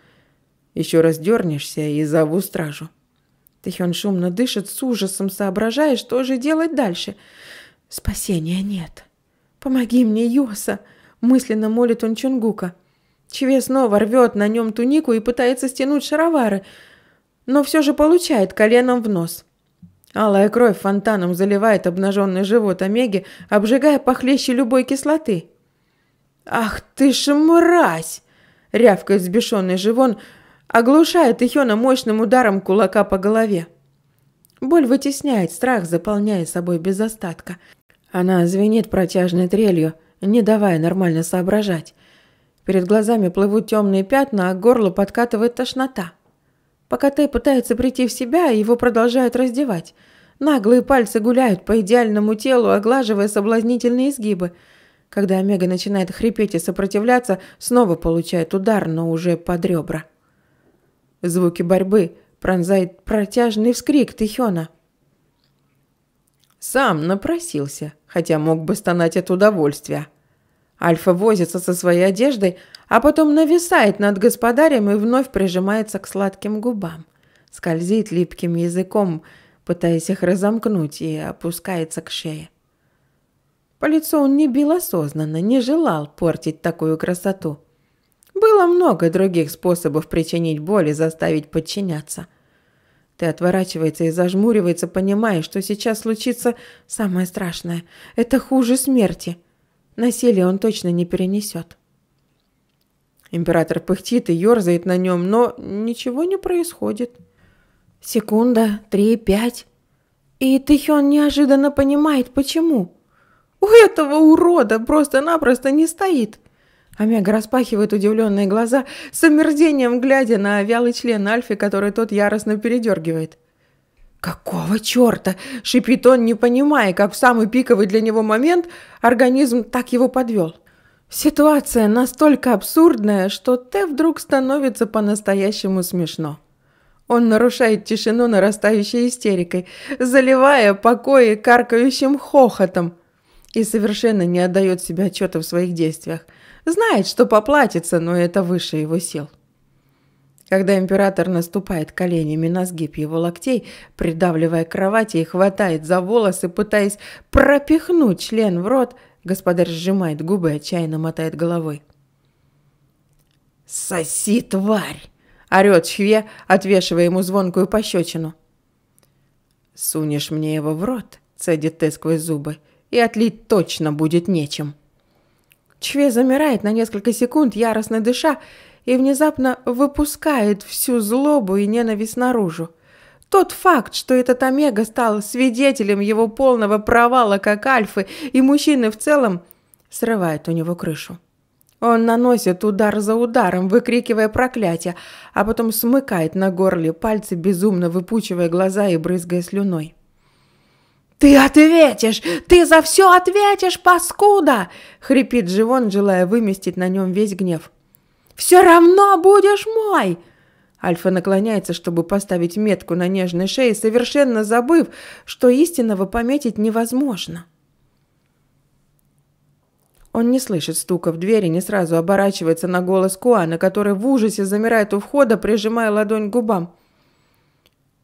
«Еще раз дернешься и зову стражу». Тэхён шумно дышит, с ужасом соображая, что же делать дальше. «Спасения нет. Помоги мне, Йоса!» – мысленно молит он Чунгука. Чве снова рвет на нем тунику и пытается стянуть шаровары, но все же получает коленом в нос – Алая кровь фонтаном заливает обнаженный живот Омеги, обжигая похлеще любой кислоты. «Ах ты ж мразь!» – рявкает взбешенный Живон, оглушает Ихена мощным ударом кулака по голове. Боль вытесняет страх, заполняя собой без остатка. Она звенит протяжной трелью, не давая нормально соображать. Перед глазами плывут темные пятна, а горло подкатывает тошнота. Пока Тэй пытается прийти в себя, его продолжают раздевать. Наглые пальцы гуляют по идеальному телу, оглаживая соблазнительные изгибы. Когда Омега начинает хрипеть и сопротивляться, снова получает удар, но уже под ребра. Звуки борьбы пронзает протяжный вскрик Тихёна. Сам напросился, хотя мог бы стонать от удовольствия. Альфа возится со своей одеждой, а потом нависает над господарем и вновь прижимается к сладким губам. Скользит липким языком, пытаясь их разомкнуть, и опускается к шее. По лицу он не бил осознанно, не желал портить такую красоту. Было много других способов причинить боль и заставить подчиняться. Ты отворачивается и зажмуривается, понимая, что сейчас случится самое страшное. Это хуже смерти. Насилие он точно не перенесет. Император пыхтит и ерзает на нем, но ничего не происходит. Секунда, три, пять. И Тэхён неожиданно понимает, почему. У этого урода просто-напросто не стоит. Омега распахивает удивленные глаза, с омерзением глядя на вялый член Альфи, который тот яростно передергивает. «Какого черта?» – шипит он, не понимая, как в самый пиковый для него момент организм так его подвел. Ситуация настолько абсурдная, что Т вдруг становится по-настоящему смешно. Он нарушает тишину нарастающей истерикой, заливая покои каркающим хохотом и совершенно не отдает себе отчета в своих действиях. Знает, что поплатится, но это выше его сил. Когда император наступает коленями на сгиб его локтей, придавливая кровати и хватает за волосы, пытаясь пропихнуть член в рот – Господарь сжимает губы и отчаянно мотает головой. «Соси, тварь!» – орёт Шве, отвешивая ему звонкую пощечину. «Сунешь мне его в рот», – цедит ты сквозь зубы, – «и отлить точно будет нечем». Чве замирает на несколько секунд, яростно дыша, и внезапно выпускает всю злобу и ненависть наружу. Тот факт, что этот Омега стал свидетелем его полного провала как альфы и мужчины в целом, срывает у него крышу. Он наносит удар за ударом, выкрикивая проклятие, а потом смыкает на горле пальцы, безумно выпучивая глаза и брызгая слюной. «Ты ответишь! Ты за все ответишь, паскуда!» — хрипит Живон, желая выместить на нем весь гнев. «Все равно будешь мой!» Альфа наклоняется, чтобы поставить метку на нежной шее, совершенно забыв, что истинного пометить невозможно. Он не слышит стука в двери, не сразу оборачивается на голос Куана, который в ужасе замирает у входа, прижимая ладонь к губам.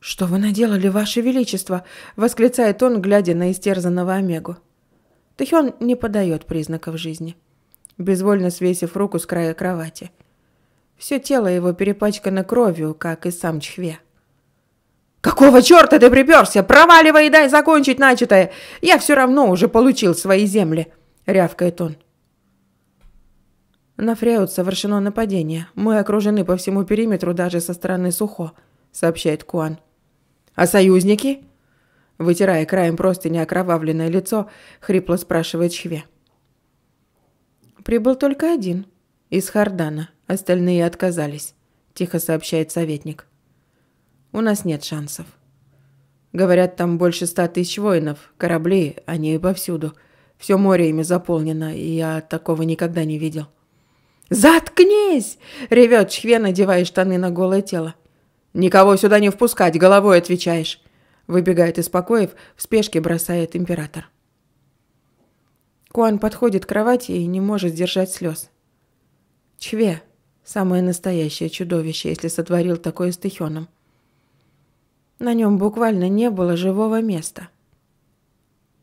«Что вы наделали, Ваше Величество?» – восклицает он, глядя на истерзанного Омегу. Тэхён не подает признаков жизни, безвольно свесив руку с края кровати. Все тело его перепачкано кровью, как и сам Чхве. «Какого черта ты приперся? Проваливай и дай закончить начатое! Я все равно уже получил свои земли!» — рявкает он. На Фреут совершено нападение. Мы окружены по всему периметру даже со стороны Сухо, сообщает Куан. А союзники? Вытирая краем простыни окровавленное лицо, хрипло спрашивает Чхве. Прибыл только один, «Из Хардана. Остальные отказались», – тихо сообщает советник. «У нас нет шансов». «Говорят, там больше ста тысяч воинов. Корабли, они повсюду. Все море ими заполнено, и я такого никогда не видел». «Заткнись!» – ревет Чхвен, надевая штаны на голое тело. «Никого сюда не впускать, головой отвечаешь!» Выбегает из покоев, в спешке бросает император. Куан подходит к кровати и не может сдержать слез. Чве – самое настоящее чудовище, если сотворил такое с Тихоном. На нем буквально не было живого места.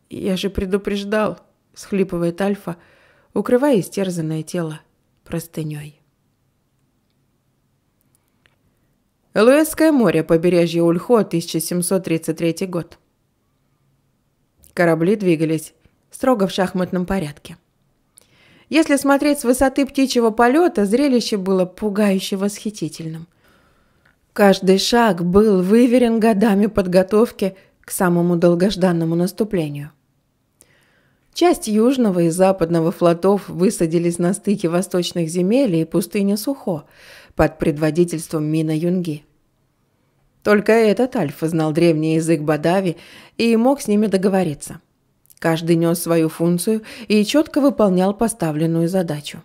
«Я же предупреждал», – схлипывает Альфа, укрывая истерзанное тело простыней. Элуэсское море, побережье Ульхо, 1733 год. Корабли двигались строго в шахматном порядке. Если смотреть с высоты птичьего полета, зрелище было пугающе восхитительным. Каждый шаг был выверен годами подготовки к самому долгожданному наступлению. Часть южного и западного флотов высадились на стыке восточных земель и пустыни Сухо под предводительством Мина Юнги. Только этот Альфа знал древний язык Бадави и мог с ними договориться. Каждый нес свою функцию и четко выполнял поставленную задачу.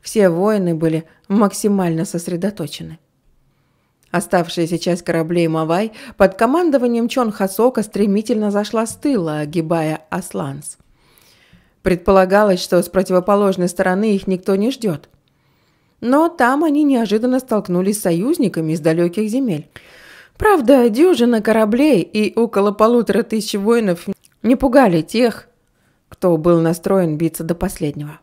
Все воины были максимально сосредоточены. Оставшаяся часть кораблей Мавай под командованием Чон Хасока стремительно зашла с тыла, огибая Асланс. Предполагалось, что с противоположной стороны их никто не ждет. Но там они неожиданно столкнулись с союзниками из далеких земель. Правда, дюжина кораблей и около полутора тысяч воинов не пугали тех, кто был настроен биться до последнего.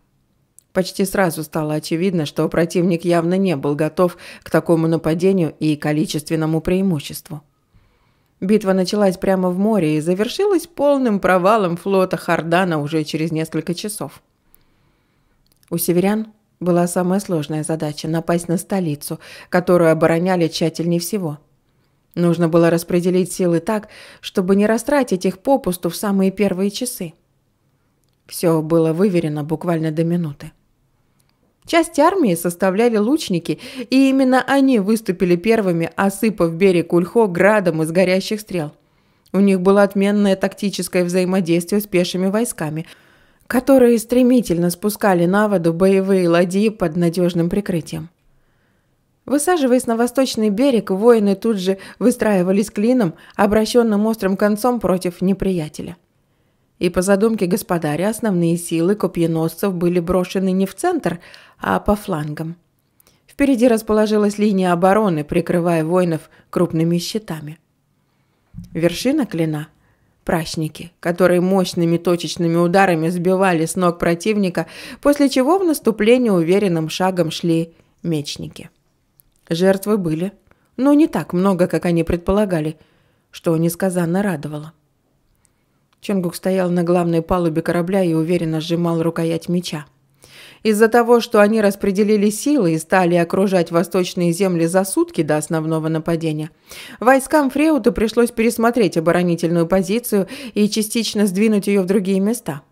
Почти сразу стало очевидно, что противник явно не был готов к такому нападению и количественному преимуществу. Битва началась прямо в море и завершилась полным провалом флота Хардана уже через несколько часов. У северян была самая сложная задача – напасть на столицу, которую обороняли тщательнее всего – Нужно было распределить силы так, чтобы не растратить их попусту в самые первые часы. Все было выверено буквально до минуты. Часть армии составляли лучники, и именно они выступили первыми, осыпав берег Ульхо градом из горящих стрел. У них было отменное тактическое взаимодействие с пешими войсками, которые стремительно спускали на воду боевые ладьи под надежным прикрытием. Высаживаясь на восточный берег, воины тут же выстраивались клином, обращенным острым концом против неприятеля. И по задумке господаря основные силы копьеносцев были брошены не в центр, а по флангам. Впереди расположилась линия обороны, прикрывая воинов крупными щитами. Вершина клина – прачники, которые мощными точечными ударами сбивали с ног противника, после чего в наступление уверенным шагом шли мечники – Жертвы были, но не так много, как они предполагали, что несказанно радовало. Чонгук стоял на главной палубе корабля и уверенно сжимал рукоять меча. Из-за того, что они распределили силы и стали окружать восточные земли за сутки до основного нападения, войскам Фреута пришлось пересмотреть оборонительную позицию и частично сдвинуть ее в другие места.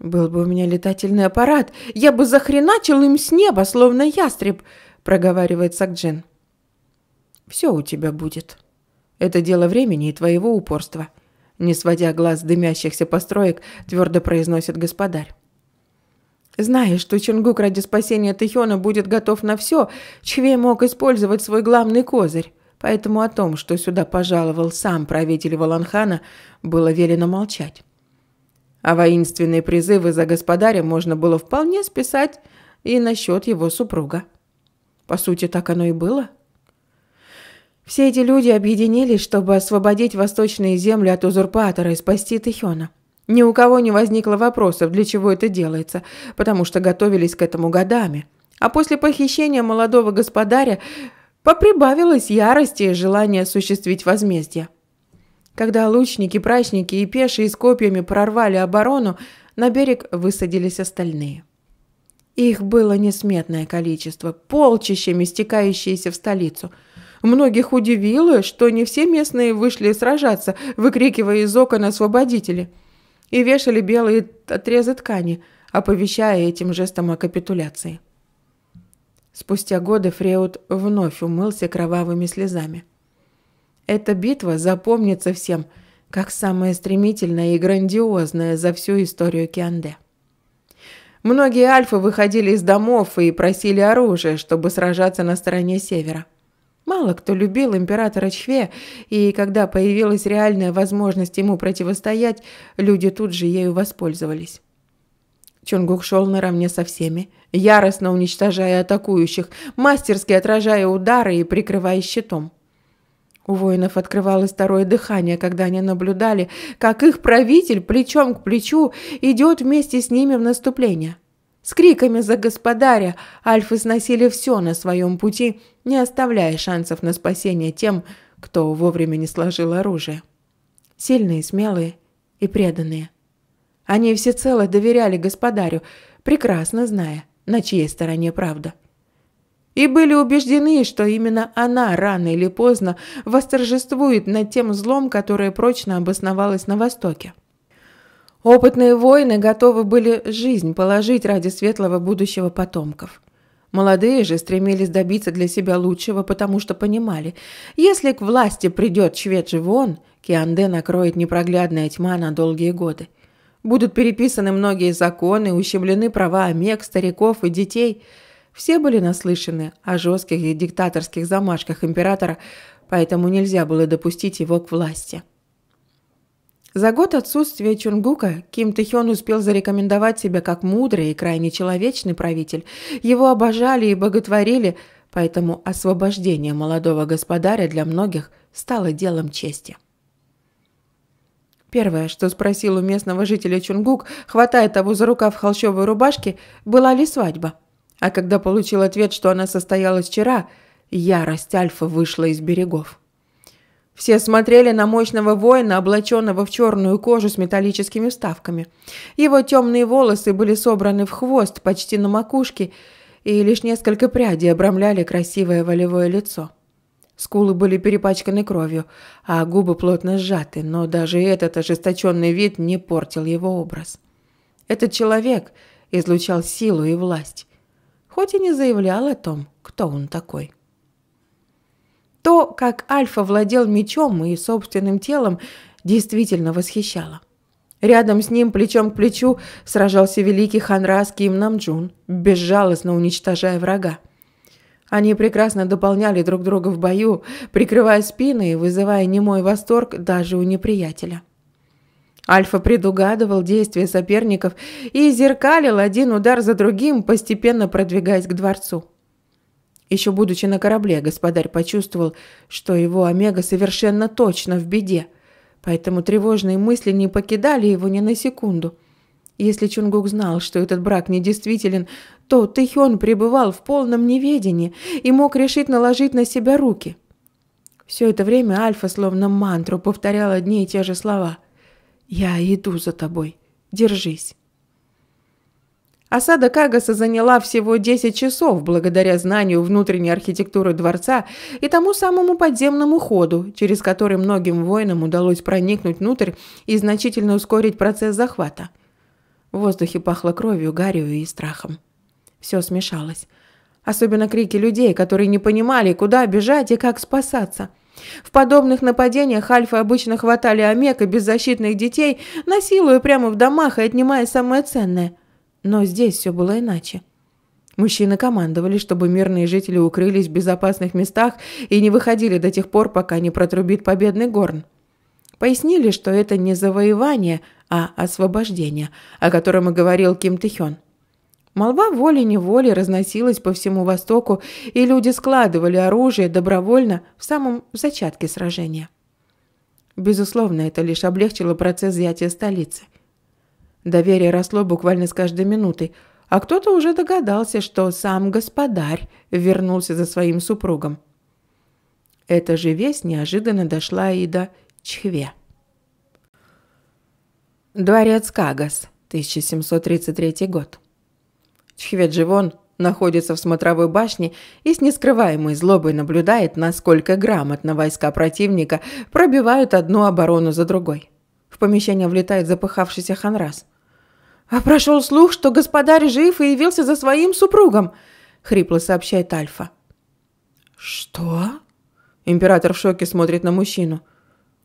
«Был бы у меня летательный аппарат, я бы захреначил им с неба, словно ястреб», проговаривает Сакджин. «Все у тебя будет. Это дело времени и твоего упорства», не сводя глаз с дымящихся построек, твердо произносит господарь. Знаешь, что Чингук ради спасения Тэхёна будет готов на все, Чхве мог использовать свой главный козырь. Поэтому о том, что сюда пожаловал сам правитель Валанхана, было велено молчать. А воинственные призывы за господаря можно было вполне списать и насчет его супруга. По сути, так оно и было. Все эти люди объединились, чтобы освободить восточные земли от узурпатора и спасти Тихона. Ни у кого не возникло вопросов, для чего это делается, потому что готовились к этому годами. А после похищения молодого господаря поприбавилось ярости и желание осуществить возмездие. Когда лучники, прачники и пешие с копьями прорвали оборону, на берег высадились остальные. Их было несметное количество, полчищами стекающиеся в столицу. Многих удивило, что не все местные вышли сражаться, выкрикивая из окон освободители, и вешали белые отрезы ткани, оповещая этим жестом о капитуляции. Спустя годы Фреуд вновь умылся кровавыми слезами. Эта битва запомнится всем, как самая стремительная и грандиозная за всю историю Кианде. Многие альфы выходили из домов и просили оружие, чтобы сражаться на стороне севера. Мало кто любил императора Чве, и когда появилась реальная возможность ему противостоять, люди тут же ею воспользовались. Чонгук шел наравне со всеми, яростно уничтожая атакующих, мастерски отражая удары и прикрывая щитом. У воинов открывалось второе дыхание, когда они наблюдали, как их правитель плечом к плечу идет вместе с ними в наступление. С криками за господаря альфы сносили все на своем пути, не оставляя шансов на спасение тем, кто вовремя не сложил оружие. Сильные, смелые и преданные. Они всецело доверяли господарю, прекрасно зная, на чьей стороне правда и были убеждены, что именно она рано или поздно восторжествует над тем злом, которое прочно обосновалось на Востоке. Опытные воины готовы были жизнь положить ради светлого будущего потомков. Молодые же стремились добиться для себя лучшего, потому что понимали, если к власти придет швед Живон, Кианде накроет непроглядная тьма на долгие годы. Будут переписаны многие законы, ущемлены права омег, стариков и детей – все были наслышаны о жестких и диктаторских замашках императора, поэтому нельзя было допустить его к власти. За год отсутствия Чунгука Ким Тэхён успел зарекомендовать себя как мудрый и крайне человечный правитель. Его обожали и боготворили, поэтому освобождение молодого господаря для многих стало делом чести. Первое, что спросил у местного жителя Чунгук, хватая того за рукав холщовой рубашки, была ли свадьба – а когда получил ответ, что она состоялась вчера, ярость Альфа вышла из берегов. Все смотрели на мощного воина, облаченного в черную кожу с металлическими вставками. Его темные волосы были собраны в хвост почти на макушке, и лишь несколько прядей обрамляли красивое волевое лицо. Скулы были перепачканы кровью, а губы плотно сжаты, но даже этот ожесточенный вид не портил его образ. Этот человек излучал силу и власть хоть и не заявлял о том, кто он такой. То, как Альфа владел мечом и собственным телом, действительно восхищало. Рядом с ним, плечом к плечу, сражался великий Ханрас Ким Намджун, безжалостно уничтожая врага. Они прекрасно дополняли друг друга в бою, прикрывая спины и вызывая немой восторг даже у неприятеля. Альфа предугадывал действия соперников и зеркалил один удар за другим, постепенно продвигаясь к дворцу. Еще будучи на корабле, господарь почувствовал, что его Омега совершенно точно в беде, поэтому тревожные мысли не покидали его ни на секунду. Если Чунгук знал, что этот брак недействителен, то Тэхён пребывал в полном неведении и мог решить наложить на себя руки. Все это время Альфа словно мантру повторял одни и те же слова – «Я иду за тобой. Держись». Осада Кагаса заняла всего 10 часов благодаря знанию внутренней архитектуры дворца и тому самому подземному ходу, через который многим воинам удалось проникнуть внутрь и значительно ускорить процесс захвата. В воздухе пахло кровью, гарью и страхом. Все смешалось. Особенно крики людей, которые не понимали, куда бежать и как спасаться – в подобных нападениях альфы обычно хватали омека беззащитных детей, насилуя прямо в домах и отнимая самое ценное. Но здесь все было иначе. Мужчины командовали, чтобы мирные жители укрылись в безопасных местах и не выходили до тех пор, пока не протрубит победный горн. Пояснили, что это не завоевание, а освобождение, о котором и говорил Ким Тихён. Молва волей-неволей разносилась по всему Востоку, и люди складывали оружие добровольно в самом зачатке сражения. Безусловно, это лишь облегчило процесс взятия столицы. Доверие росло буквально с каждой минутой, а кто-то уже догадался, что сам господарь вернулся за своим супругом. Эта же весть неожиданно дошла и до Чхве. Дворец Кагас, 1733 год. Чхведживон находится в смотровой башне и с нескрываемой злобой наблюдает, насколько грамотно войска противника пробивают одну оборону за другой. В помещение влетает запыхавшийся Ханрас. «А прошел слух, что господарь жив и явился за своим супругом», — хрипло сообщает Альфа. «Что?» — император в шоке смотрит на мужчину.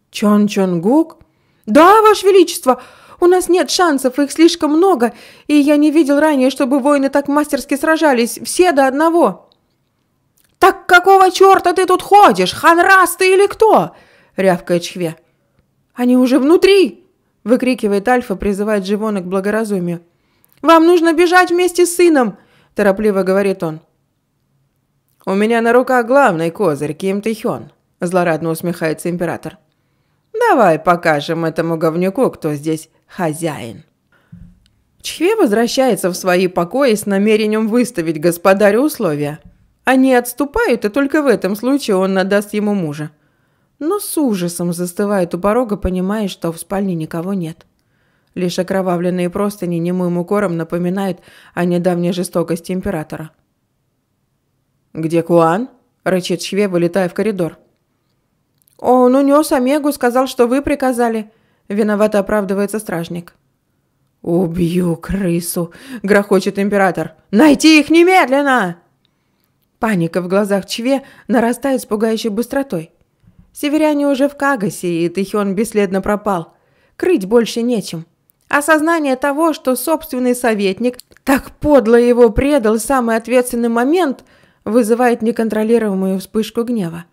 «Чон Чон Гук?» «Да, Ваше Величество! У нас нет шансов, их слишком много, и я не видел ранее, чтобы воины так мастерски сражались, все до одного». «Так какого черта ты тут ходишь, ханрас ты или кто?» — рявкает Чхве. «Они уже внутри!» — выкрикивает Альфа, призывает Дживона к благоразумию. «Вам нужно бежать вместе с сыном!» – торопливо говорит он. «У меня на руках главный козырь Ким Тихён», – злорадно усмехается император. Давай покажем этому говнюку, кто здесь хозяин». Чхве возвращается в свои покои с намерением выставить господарю условия. Они отступают, и только в этом случае он надаст ему мужа. Но с ужасом застывает у порога, понимая, что в спальне никого нет. Лишь окровавленные простыни немым укором напоминают о недавней жестокости императора. «Где Куан?» – рычит Шве, вылетая в коридор. «Он унес Омегу, сказал, что вы приказали», – виновато оправдывается стражник. «Убью крысу!» – грохочет император. «Найти их немедленно!» Паника в глазах Чве нарастает с пугающей быстротой. Северяне уже в Кагасе, и Тихион бесследно пропал. Крыть больше нечем. Осознание того, что собственный советник так подло его предал в самый ответственный момент, вызывает неконтролируемую вспышку гнева.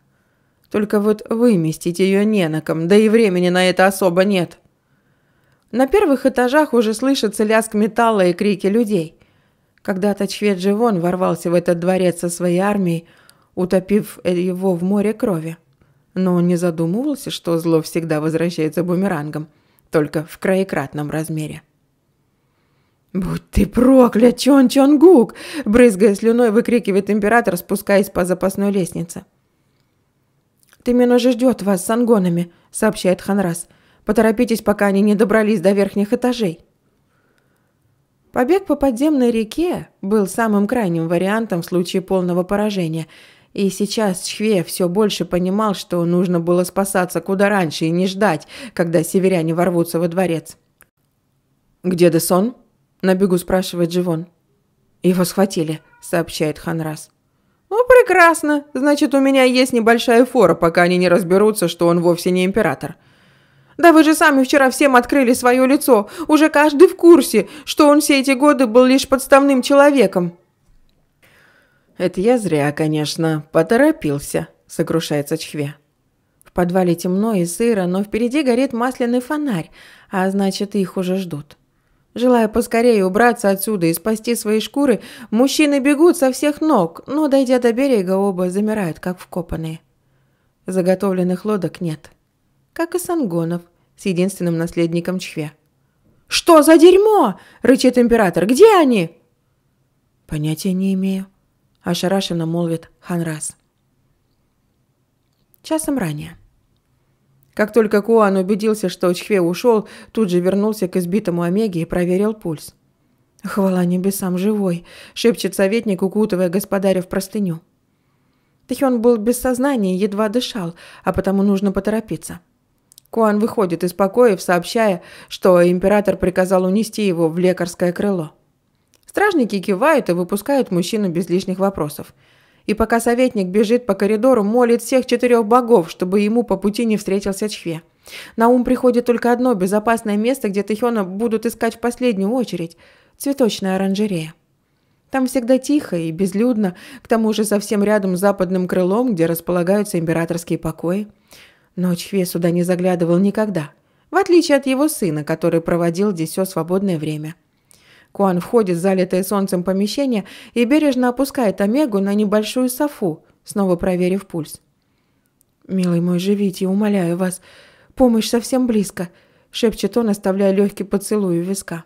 Только вот выместить ее не на ком, да и времени на это особо нет. На первых этажах уже слышится лязг металла и крики людей. Когда-то Чведживон ворвался в этот дворец со своей армией, утопив его в море крови. Но он не задумывался, что зло всегда возвращается бумерангом, только в краекратном размере. «Будь ты проклят, Чон Чонгук!» – брызгая слюной, выкрикивает император, спускаясь по запасной лестнице. – Тымино же ждет вас с ангонами», – сообщает Ханрас. «Поторопитесь, пока они не добрались до верхних этажей». Побег по подземной реке был самым крайним вариантом в случае полного поражения, и сейчас Чхве все больше понимал, что нужно было спасаться куда раньше и не ждать, когда северяне ворвутся во дворец. «Где Десон?» – на бегу спрашивает Живон. «Его схватили», – сообщает Ханрас. Прекрасно. Значит, у меня есть небольшая фора, пока они не разберутся, что он вовсе не император. Да вы же сами вчера всем открыли свое лицо. Уже каждый в курсе, что он все эти годы был лишь подставным человеком. Это я зря, конечно, поторопился, сокрушается Чхве. В подвале темно и сыро, но впереди горит масляный фонарь, а значит, их уже ждут. Желая поскорее убраться отсюда и спасти свои шкуры, мужчины бегут со всех ног, но, дойдя до берега, оба замирают, как вкопанные. Заготовленных лодок нет. Как и сангонов с единственным наследником Чхве. «Что за дерьмо?» – рычит император. «Где они?» «Понятия не имею», – ошарашенно молвит Ханрас. Часом ранее. Как только Куан убедился, что Чхве ушел, тут же вернулся к избитому Омеге и проверил пульс. «Хвала небесам, живой!» – шепчет советник, укутывая господаря в простыню. Тахён был без сознания, и едва дышал, а потому нужно поторопиться. Куан выходит из покоев, сообщая, что император приказал унести его в лекарское крыло. Стражники кивают и выпускают мужчину без лишних вопросов – и пока советник бежит по коридору, молит всех четырех богов, чтобы ему по пути не встретился Чхве. На ум приходит только одно безопасное место, где Тэхёна будут искать в последнюю очередь – цветочная оранжерея. Там всегда тихо и безлюдно, к тому же совсем рядом с западным крылом, где располагаются императорские покои. Но Чхве сюда не заглядывал никогда, в отличие от его сына, который проводил здесь все свободное время – Куан входит в залитое солнцем помещение и бережно опускает Омегу на небольшую софу, снова проверив пульс. «Милый мой, живите, умоляю вас. Помощь совсем близко», – шепчет он, оставляя легкий поцелуй у виска.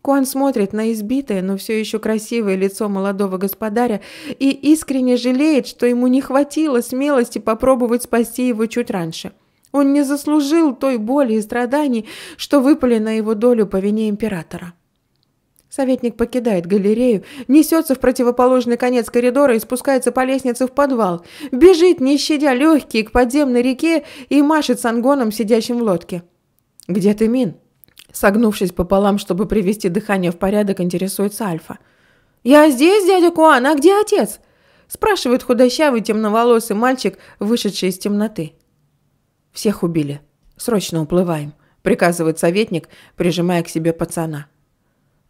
Куан смотрит на избитое, но все еще красивое лицо молодого господаря и искренне жалеет, что ему не хватило смелости попробовать спасти его чуть раньше. Он не заслужил той боли и страданий, что выпали на его долю по вине императора. Советник покидает галерею, несется в противоположный конец коридора и спускается по лестнице в подвал. Бежит, не щадя легкие, к подземной реке и машет сангоном, сидящим в лодке. «Где ты, Мин?» Согнувшись пополам, чтобы привести дыхание в порядок, интересуется Альфа. «Я здесь, дядя Куан, а где отец?» Спрашивает худощавый темноволосый мальчик, вышедший из темноты. «Всех убили. Срочно уплываем», приказывает советник, прижимая к себе пацана.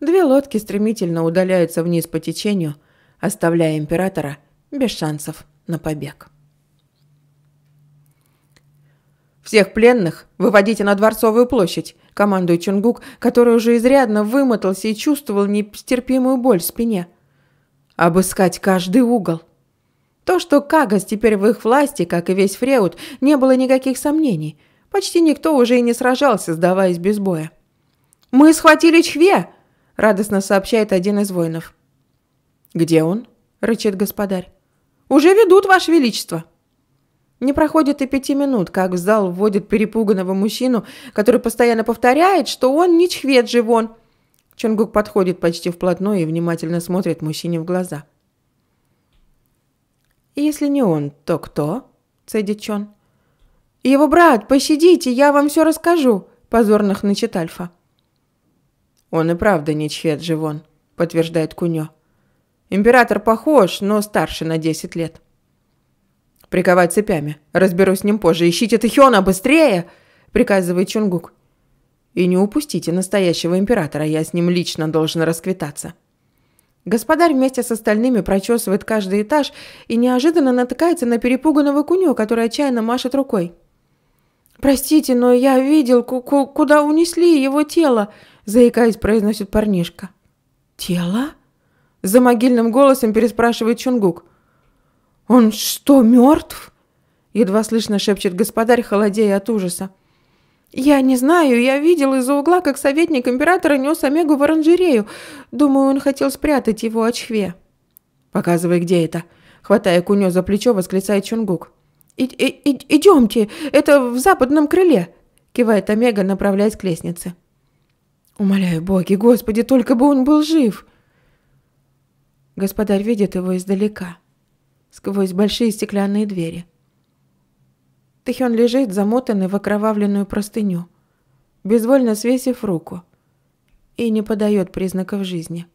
Две лодки стремительно удаляются вниз по течению, оставляя императора без шансов на побег. «Всех пленных выводите на Дворцовую площадь», – командует Чунгук, который уже изрядно вымотался и чувствовал нестерпимую боль в спине. «Обыскать каждый угол». То, что Кагас теперь в их власти, как и весь Фреут, не было никаких сомнений. Почти никто уже и не сражался, сдаваясь без боя. «Мы схватили Чхве!» – радостно сообщает один из воинов. «Где он?» – рычит господарь. «Уже ведут, Ваше Величество!» Не проходит и пяти минут, как в зал вводит перепуганного мужчину, который постоянно повторяет, что он не чхвет живон. Чонгук подходит почти вплотную и внимательно смотрит мужчине в глаза. «Если не он, то кто?» – цедит Чон. «Его брат, пощадите, я вам все расскажу!» – позорных начит Альфа. «Он и правда не чьет Живон», – подтверждает Куньо. «Император похож, но старше на десять лет». «Приковать цепями. Разберусь с ним позже. Ищите Тэхёна быстрее!» – приказывает Чунгук. «И не упустите настоящего императора. Я с ним лично должен расквитаться». Господарь вместе с остальными прочесывает каждый этаж и неожиданно натыкается на перепуганного куню, который отчаянно машет рукой. «Простите, но я видел, куда унесли его тело», – заикаясь, произносит парнишка. «Тело?» – за могильным голосом переспрашивает Чунгук. «Он что, мертв?» – едва слышно шепчет господарь, холодея от ужаса. «Я не знаю, я видел из-за угла, как советник императора нес Омегу в оранжерею. Думаю, он хотел спрятать его от шве». «Показывай, где это», – хватая Кунё за плечо, восклицает Чунгук. И -и «Идемте, это в западном крыле», — кивает Омега, направляясь к лестнице. «Умоляю, боги, господи, только бы он был жив!» Господарь видит его издалека, сквозь большие стеклянные двери. Тэхён лежит, замотанный в окровавленную простыню, безвольно свесив руку, и не подает признаков жизни.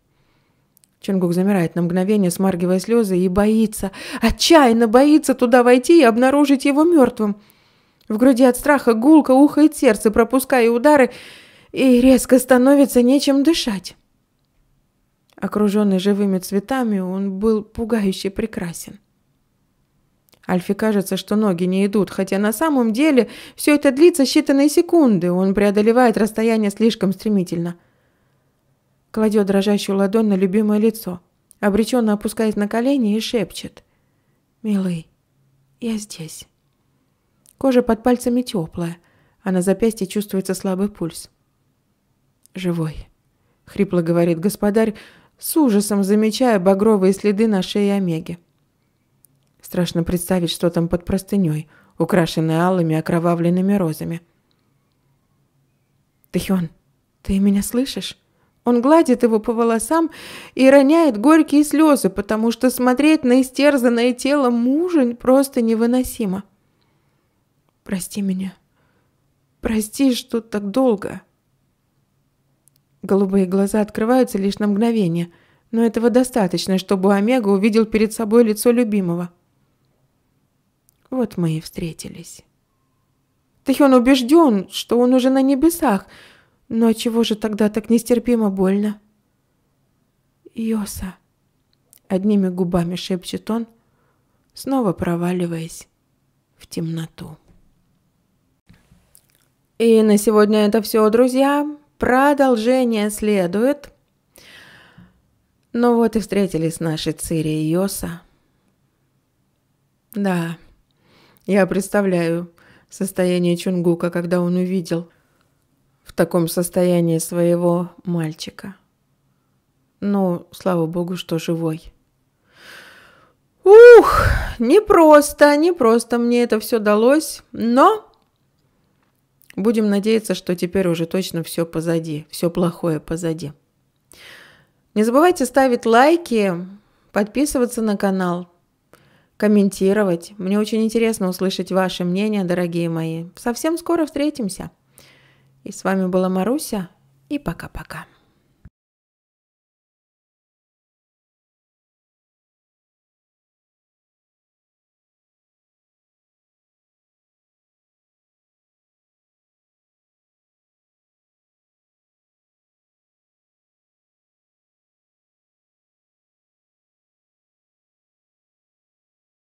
Ченгук замирает на мгновение, смаргивая слезы, и боится, отчаянно боится туда войти и обнаружить его мертвым. В груди от страха гулко ухает сердце, пропуская удары, и резко становится нечем дышать. Окруженный живыми цветами, он был пугающе прекрасен. Альфе кажется, что ноги не идут, хотя на самом деле все это длится считанные секунды, он преодолевает расстояние слишком стремительно – Кладет дрожащую ладонь на любимое лицо, обреченно опускаясь на колени и шепчет. «Милый, я здесь». Кожа под пальцами теплая, а на запястье чувствуется слабый пульс. «Живой», — хрипло говорит господарь, с ужасом замечая багровые следы на шее Омеги. Страшно представить, что там под простыней, украшенной алыми окровавленными розами. «Тэхён, ты меня слышишь?» Он гладит его по волосам и роняет горькие слезы, потому что смотреть на истерзанное тело мужа просто невыносимо. «Прости меня. Прости, что так долго». Голубые глаза открываются лишь на мгновение, но этого достаточно, чтобы Омега увидел перед собой лицо любимого. Вот мы и встретились. Тэхён убежден, что он уже на небесах – но чего же тогда так нестерпимо больно? Йоса. Одними губами шепчет он, снова проваливаясь в темноту. И на сегодня это все, друзья. Продолжение следует. Ну вот и встретились наши Цири и Йоса. Да, я представляю состояние Чунгука, когда он увидел – в таком состоянии своего мальчика. Ну, слава богу, что живой. Ух, непросто, непросто мне это все далось, но будем надеяться, что теперь уже точно все позади, все плохое позади. Не забывайте ставить лайки, подписываться на канал, комментировать. Мне очень интересно услышать ваше мнение, дорогие мои. Совсем скоро встретимся. И с вами была Маруся. И пока-пока.